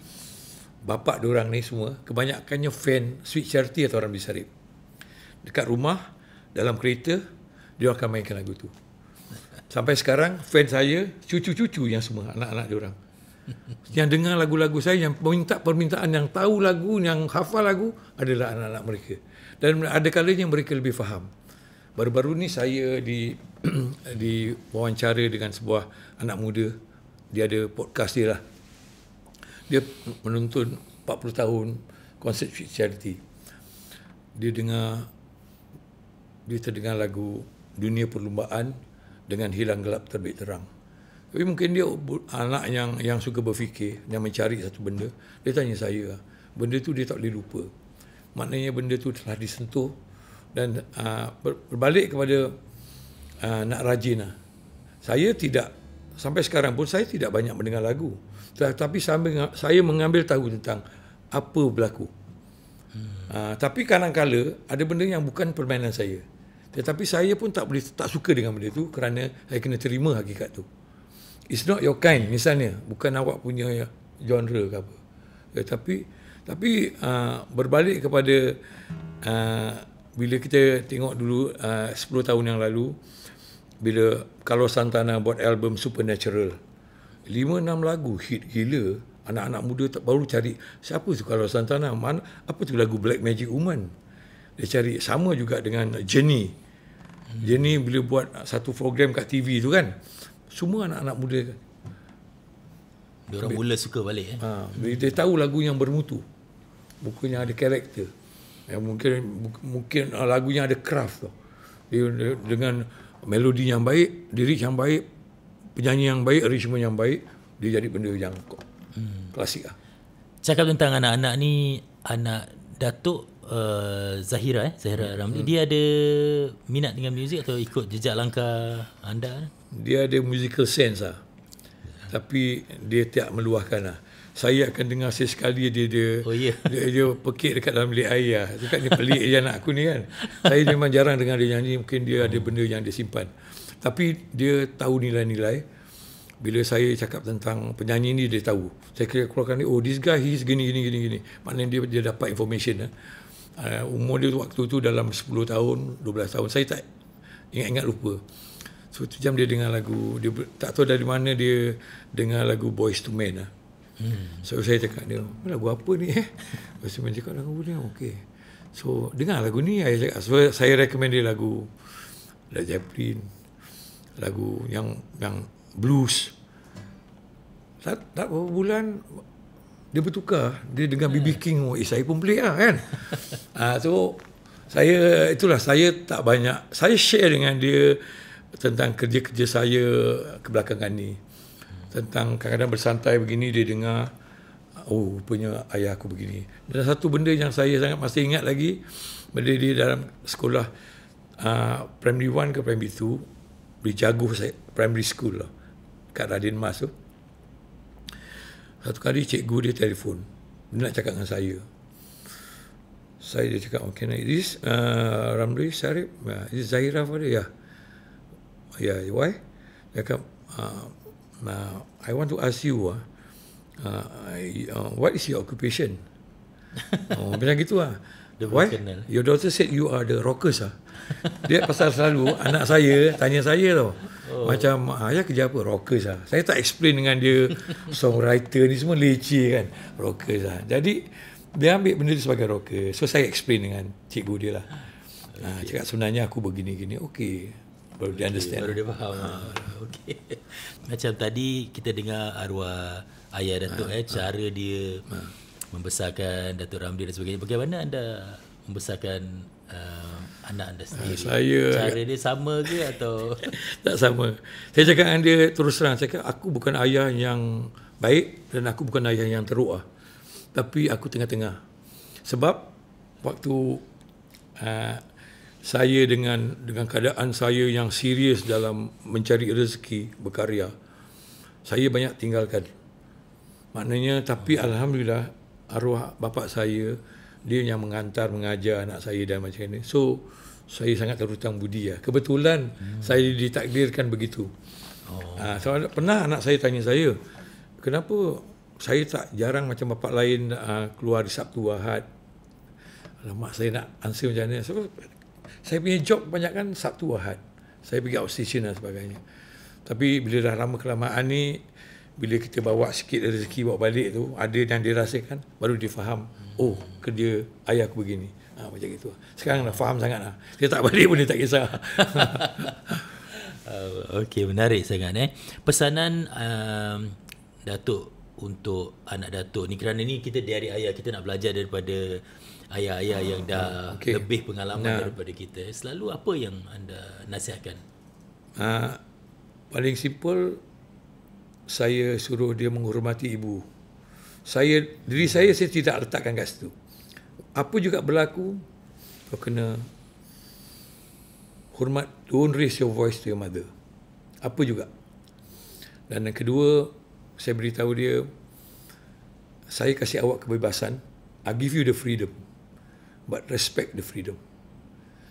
S3: bapa diorang ni semua kebanyakannya fan Sweet Charity atau orang bisarip Dekat rumah, dalam kereta, dia akan mainkan lagu tu. Sampai sekarang fan saya cucu-cucu yang semua anak-anak diorang. Yang dengar lagu-lagu saya yang meminta permintaan yang tahu lagu yang hafal lagu adalah anak-anak mereka. Dan ada kalanya mereka lebih faham. Baru-baru ni saya di di wawancara dengan sebuah anak muda dia ada podcast dia lah. Dia menonton 40 tahun konsep charity. Dia dengar dia terdengar lagu Dunia Perlumbaan dengan hilang gelap terbit terang. Tapi mungkin dia anak yang yang suka berfikir, yang mencari satu benda. Dia tanya saya, benda tu dia tak boleh lupa. Maknanya benda tu telah disentuh dan uh, berbalik kepada uh, nak rajin lah. Saya tidak sampai sekarang pun saya tidak banyak mendengar lagu. Tetapi saya mengambil tahu tentang apa berlaku. Hmm. Uh, tapi kadang-kala ada benda yang bukan permainan saya. Tetapi saya pun tak boleh tak suka dengan benda itu kerana saya kena terima hakikat tu. It's not your kind misalnya, bukan awak punya genre ke apa. Ya, tapi tapi uh, berbalik kepada uh, bila kita tengok dulu uh, 10 tahun yang lalu, bila kalau Santana buat album Supernatural 5 6 lagu hit gila anak-anak muda tak baru cari siapa tu kalau Santana mana apa tu lagu Black Magic Woman dia cari sama juga dengan Jenny hmm. Jenny bila buat satu program kat TV tu kan semua anak-anak muda Diorang mula suka balik eh? ha, hmm. Dia tahu lagu yang bermutu Bukunya ada karakter yang mungkin mungkin ah, lagunya ada craft tu. dengan melodi yang baik, diri yang baik, penyanyi yang baik, arrangement yang baik, dia jadi benda yang hmm. klasik lah.
S1: Cakap tentang anak-anak ni, anak Datuk uh, Zahira, eh? Zahira hmm. Ramli, hmm. dia ada minat dengan muzik atau ikut jejak langkah anda?
S3: Dia ada musical sense lah. Tapi dia tiap meluahkan lah saya akan dengar saya sekali dia dia oh, yeah. dia, dia pekik dekat dalam bilik ayah dekat dia pelik dia anak aku ni kan saya memang jarang dengar dia nyanyi mungkin dia hmm. ada benda yang dia simpan tapi dia tahu nilai-nilai bila saya cakap tentang penyanyi ni dia tahu saya kira keluarkan ni. oh this guy he's gini gini gini gini maknanya dia dia dapat information eh. Uh, umur dia waktu tu dalam 10 tahun 12 tahun saya tak ingat-ingat lupa so tu jam dia dengar lagu dia tak tahu dari mana dia dengar lagu Boys to Men lah. Hmm. So saya cakap dia, lagu apa ni eh? Lepas tu cakap lagu ni, okey. So dengar lagu ni, saya cakap. So saya recommend dia lagu Led Zeppelin, lagu yang yang blues. Tak, tak berapa bulan, dia bertukar. Dia dengar BB hmm. King, oh, eh saya pun beli lah kan? uh, so saya, itulah saya tak banyak, saya share dengan dia tentang kerja-kerja saya kebelakangan ni tentang kadang-kadang bersantai begini dia dengar oh punya ayah aku begini dan satu benda yang saya sangat masih ingat lagi bila dia dalam sekolah uh, primary 1 ke primary 2 dia jago saya primary school lah kat Radin Mas tu satu kali cikgu dia telefon dia nak cakap dengan saya saya dia cakap okay nah, this uh, Ramli Syarif uh, ah, this Zahira for dia ya yeah. yeah, why dia cakap uh, Nah, uh, I want to ask you, ah, uh, uh, what is your occupation? oh, macam gitu ah, The Why? Kenal. Your daughter said you are the rockers ah. Dia pasal selalu anak saya tanya saya tau. Oh. Macam ah, ayah kerja apa? Rockers ah. Saya tak explain dengan dia songwriter ni semua leceh kan. Rockers ah. Jadi dia ambil benda tu sebagai rocker. So saya explain dengan cikgu dia lah. Ah, okay. Ha, cakap sebenarnya aku begini gini. Okey baru dia understand baru dia faham ha. Ah.
S1: okey macam tadi kita dengar arwah ayah datuk ha. eh ah. cara ha. dia ha. membesarkan datuk ramdi dan sebagainya bagaimana anda membesarkan uh, anak anda sendiri ha, saya cara
S3: dia sama ke atau tak sama saya cakap dengan dia terus terang saya cakap aku bukan ayah yang baik dan aku bukan ayah yang teruk lah. tapi aku tengah-tengah sebab waktu uh, saya dengan dengan keadaan saya yang serius dalam mencari rezeki berkarya saya banyak tinggalkan maknanya tapi alhamdulillah arwah bapa saya dia yang mengantar mengajar anak saya dan macam ini so saya sangat terhutang budi ya kebetulan hmm. saya ditakdirkan begitu oh. ha, ah, so, pernah anak saya tanya saya kenapa saya tak jarang macam bapa lain uh, keluar di Sabtu Ahad. Alamak saya nak answer macam ni. So, saya punya job kan Sabtu Ahad. Saya pergi outstation dan sebagainya. Tapi bila dah lama kelamaan ni, bila kita bawa sikit rezeki bawa balik tu, ada yang dirasakan, baru dia faham, oh kerja ayah aku begini. Ha, macam itu. Sekarang dah faham sangat lah. Dia tak balik pun dia tak kisah. uh,
S1: oh, okay, menarik sangat eh. Pesanan um, Datuk untuk anak Datuk ni, kerana ni kita dari ayah, kita nak belajar daripada ayah-ayah ah, yang dah ah, okay. lebih pengalaman nah, daripada kita selalu apa yang anda nasihatkan
S3: ah, paling simple saya suruh dia menghormati ibu saya diri hmm. saya saya tidak letakkan kat situ apa juga berlaku kau kena hormat don't raise your voice to your mother apa juga dan yang kedua saya beritahu dia saya kasih awak kebebasan I give you the freedom but respect the freedom.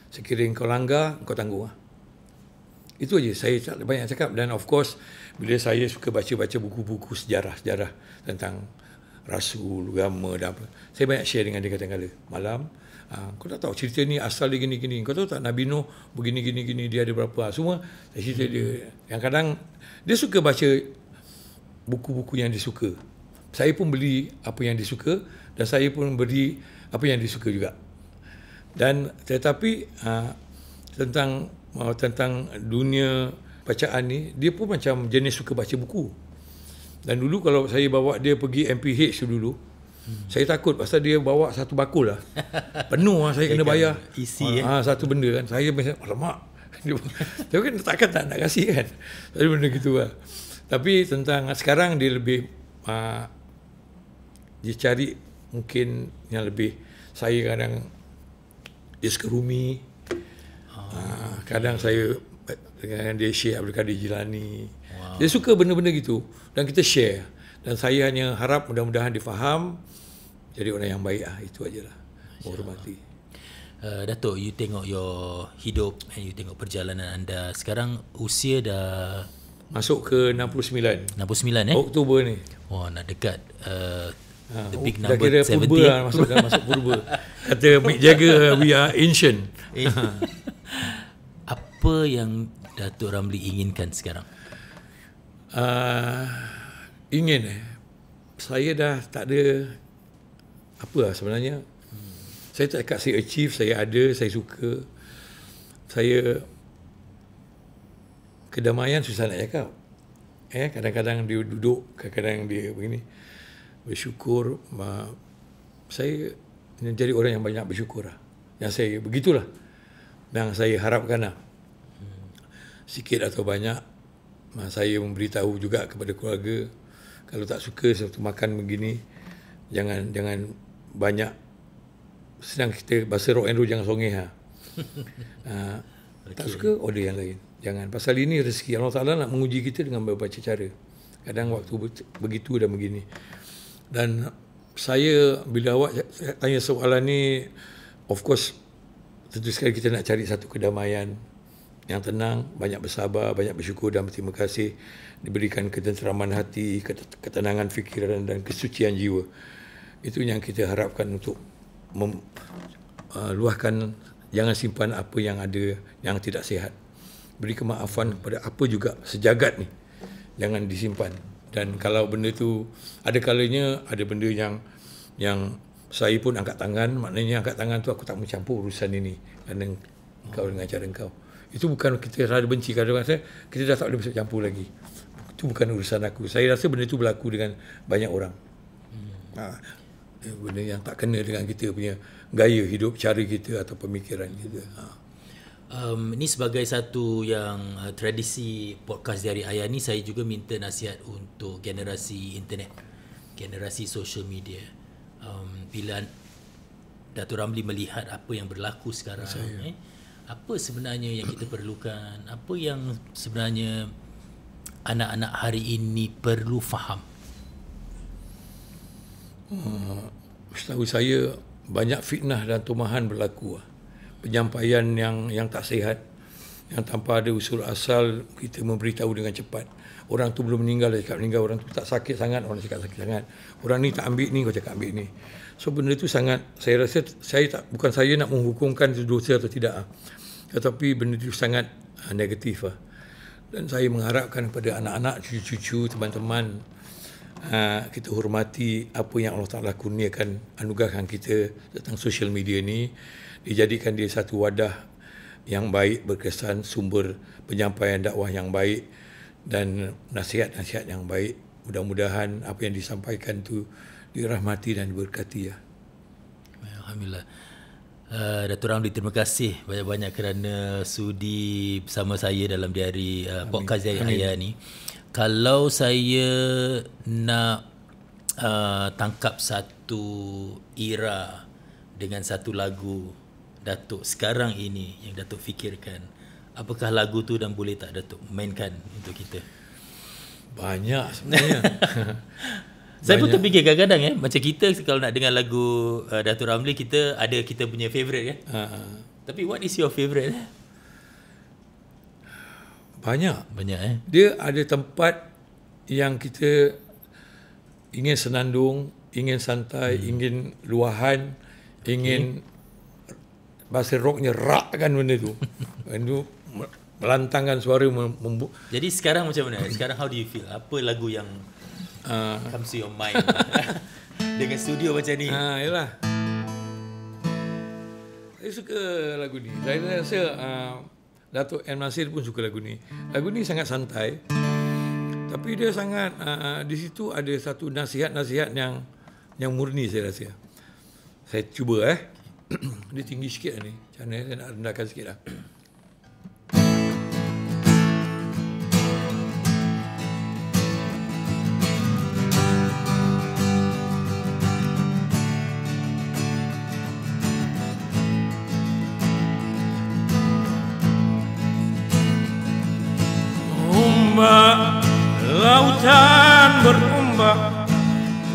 S3: Sekiranya kau langgar, kau tanggung lah. Itu aja saya banyak cakap. Dan of course, bila saya suka baca-baca buku-buku sejarah-sejarah tentang rasul, agama dan apa. Saya banyak share dengan dia kadang-kala. Malam, ah, kau tak tahu cerita ni asal dia gini-gini. Kau tahu tak Nabi Nuh begini-gini-gini, dia ada berapa. Ah. Semua saya cerita dia. Yang kadang, dia suka baca buku-buku yang dia suka. Saya pun beli apa yang dia suka dan saya pun beri apa yang dia suka juga dan tetapi uh, tentang ah, tentang dunia bacaan ni dia pun macam jenis suka baca buku dan dulu kalau saya bawa dia pergi MPH dulu hmm. saya takut pasal dia bawa satu bakul lah penuh lah saya kena kan bayar isi uh, eh. satu benda kan saya macam alamak Tapi kan takkan tak nak kasih kan tapi benda gitu lah tapi tentang sekarang dia lebih uh, dia cari mungkin yang lebih saya kadang dia suka Rumi. Oh. Ha, kadang saya dengan dia share Abdul Kadir Jilani. Wow. Dia suka benda-benda gitu dan kita share. Dan saya hanya harap mudah-mudahan dia faham jadi orang yang baik ah itu lah Menghormati. Uh, eh, Dato, you tengok
S1: your hidup and you tengok perjalanan anda. Sekarang usia dah masuk ke 69. 69 eh? Oktober ni. Wah, oh, nak dekat uh, the ah. big oh, number dah 70. purba lah, masuk, masuk purba. Kata Mick Jagger, we are ancient. Eh. Apa yang Datuk Ramli inginkan sekarang?
S3: Uh, ingin eh. Saya dah tak ada apa lah sebenarnya. Hmm. Saya tak cakap saya achieve, saya ada, saya suka. Saya kedamaian susah nak cakap. Eh, kadang-kadang dia duduk, kadang-kadang dia begini bersyukur saya menjadi orang yang banyak bersyukur lah. yang saya begitulah yang saya harapkan lah. sikit atau banyak saya memberitahu juga kepada keluarga kalau tak suka satu makan begini jangan jangan banyak senang kita bahasa rock and roll jangan songeh lah. Ha, tak suka order yang lain jangan pasal ini rezeki Allah Taala nak menguji kita dengan beberapa cara kadang waktu begitu dan begini dan saya bila awak tanya soalan ni of course tentu sekali kita nak cari satu kedamaian yang tenang, banyak bersabar, banyak bersyukur dan berterima kasih diberikan ketenteraman hati, ketenangan fikiran dan kesucian jiwa. Itu yang kita harapkan untuk mem, uh, luahkan jangan simpan apa yang ada yang tidak sihat. Beri kemaafan kepada apa juga sejagat ni. Jangan disimpan dan kalau benda tu ada kalanya ada benda yang yang saya pun angkat tangan maknanya angkat tangan tu aku tak mencampur urusan ini kerana kau dengan cara kau itu bukan kita rasa benci kerana rasa kita dah tak boleh masuk campur lagi itu bukan urusan aku saya rasa benda itu berlaku dengan banyak orang hmm. ha. benda yang tak kena dengan kita punya gaya hidup cara kita atau pemikiran kita ha.
S1: Um, ini sebagai satu yang uh, tradisi podcast dari ayah ni saya juga minta nasihat untuk generasi internet, generasi social media. Um, bila Datuk Ramli melihat apa yang berlaku sekarang, eh, apa sebenarnya yang kita perlukan, apa yang sebenarnya anak-anak
S3: hari ini perlu faham? Uh, setahu saya banyak fitnah dan tumahan berlaku lah penyampaian yang yang tak sihat yang tanpa ada usul asal kita memberitahu dengan cepat orang tu belum meninggal dia cakap meninggal orang tu tak sakit sangat orang cakap sakit sangat orang ni tak ambil ni kau cakap ambil ni so benda tu sangat saya rasa saya tak bukan saya nak menghukumkan itu dosa atau tidak ah. tetapi benda tu sangat ah, negatif lah. dan saya mengharapkan kepada anak-anak cucu-cucu teman-teman ah, kita hormati apa yang Allah Ta'ala kurniakan anugerahkan kita tentang social media ni dijadikan dia satu wadah yang baik berkesan sumber penyampaian dakwah yang baik dan nasihat-nasihat yang baik mudah-mudahan apa yang disampaikan tu dirahmati dan diberkati ya alhamdulillah Uh, Dato' Ramli terima kasih banyak-banyak
S1: kerana sudi bersama saya dalam diari uh, podcast Amin. Amin. Ayah ni. Kalau saya nak uh, tangkap satu ira dengan satu lagu Datuk sekarang ini yang Datuk fikirkan apakah lagu tu dan boleh tak Datuk mainkan untuk kita banyak sebenarnya Saya Banyak. pun terfikir kadang-kadang ya macam kita kalau nak dengar lagu uh, Datuk Ramli kita ada kita punya favourite kan. Ya? Uh-huh. Tapi what is your
S3: favorite? Eh? Banyak. Banyak eh. Dia ada tempat yang kita ingin senandung, ingin santai, hmm. ingin luahan, ingin bass rocknya rak kan benda tu. Dan tu melantangkan suara membu- Jadi sekarang macam mana? Sekarang how
S1: do you feel? Apa lagu yang uh, ah. comes to your mind dengan studio macam
S3: ni? Ha, uh, yalah. Saya suka lagu ni. Saya rasa uh, ah, Dato' N. Nasir pun suka lagu ni. Lagu ni sangat santai. Tapi dia sangat uh, di situ ada satu nasihat-nasihat yang yang murni saya rasa. Saya cuba eh. dia tinggi sikit lah ni. Macam saya nak rendahkan sikit lah.
S2: Lautan berombak,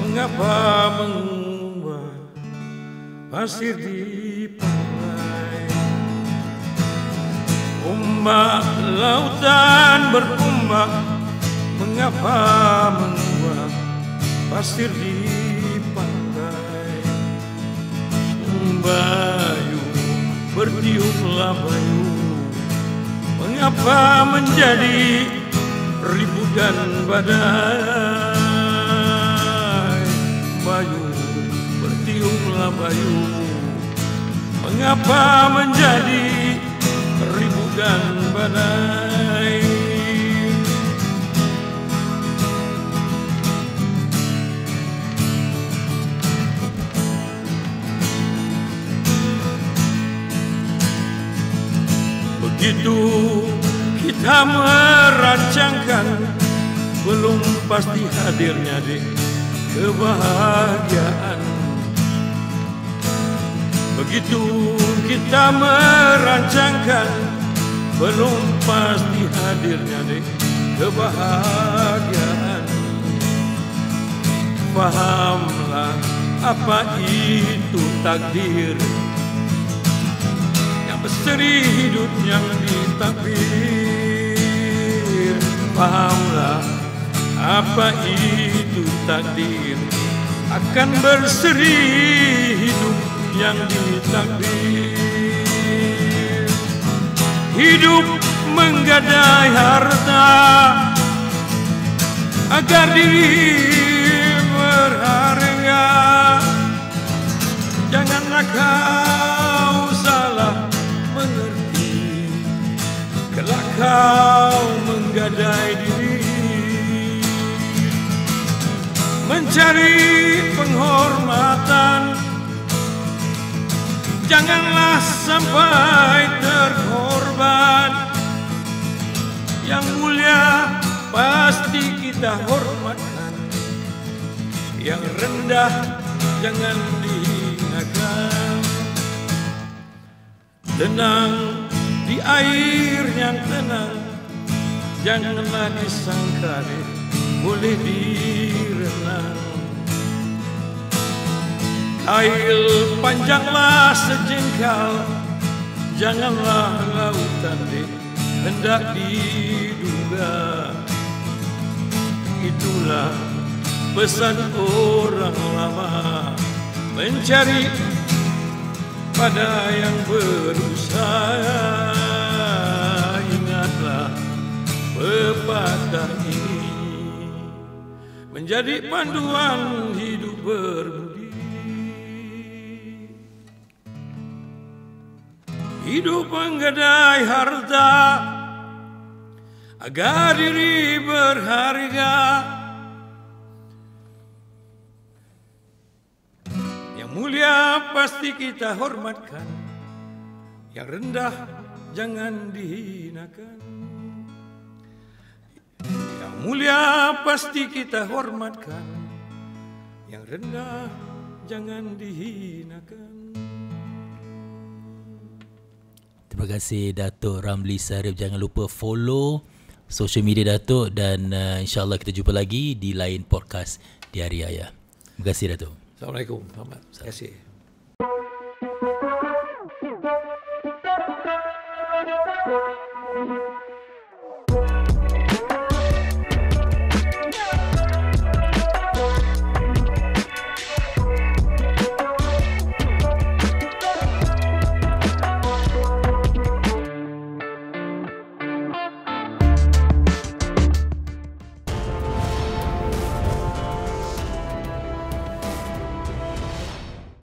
S2: mengapa mengapa pasir di pantai Ombak lautan berkumbang Mengapa menua pasir di pantai Umbayu bertiup labayu Mengapa menjadi ribut dan badai Tiunglah bayu Mengapa menjadi Ribu dan badai Begitu kita merancangkan Belum pasti hadirnya di kebahagiaan Begitu kita merancangkan Belum pasti hadirnya deh kebahagiaan Fahamlah apa itu takdir Yang berseri hidup yang ditakdir
S3: Fahamlah
S2: apa itu takdir Akan berseri hidup yang ditakdir Hidup menggadai harta Agar diri berharga Janganlah kau salah mengerti Kelak kau menggadai diri Mencari penghormatan janganlah sampai terkorban yang mulia pasti kita hormatkan yang rendah jangan dihinakan tenang di air yang tenang janganlah disangka boleh diri Air panjanglah sejengkal Janganlah lautan di hendak diduga Itulah pesan orang lama Mencari pada yang berusaha Ingatlah pepatah ini Menjadi panduan hidup bermula hidup menggadai harta agar diri berharga yang mulia pasti kita hormatkan yang rendah jangan dihinakan yang mulia pasti kita hormatkan yang rendah jangan dihinakan
S1: Terima kasih Datuk Ramli Sarif. Jangan lupa follow social media Datuk dan uh, insyaAllah kita jumpa lagi di lain podcast di hari ayah. Terima kasih Datuk.
S3: Assalamualaikum. Terima kasih.
S2: Assalamualaikum.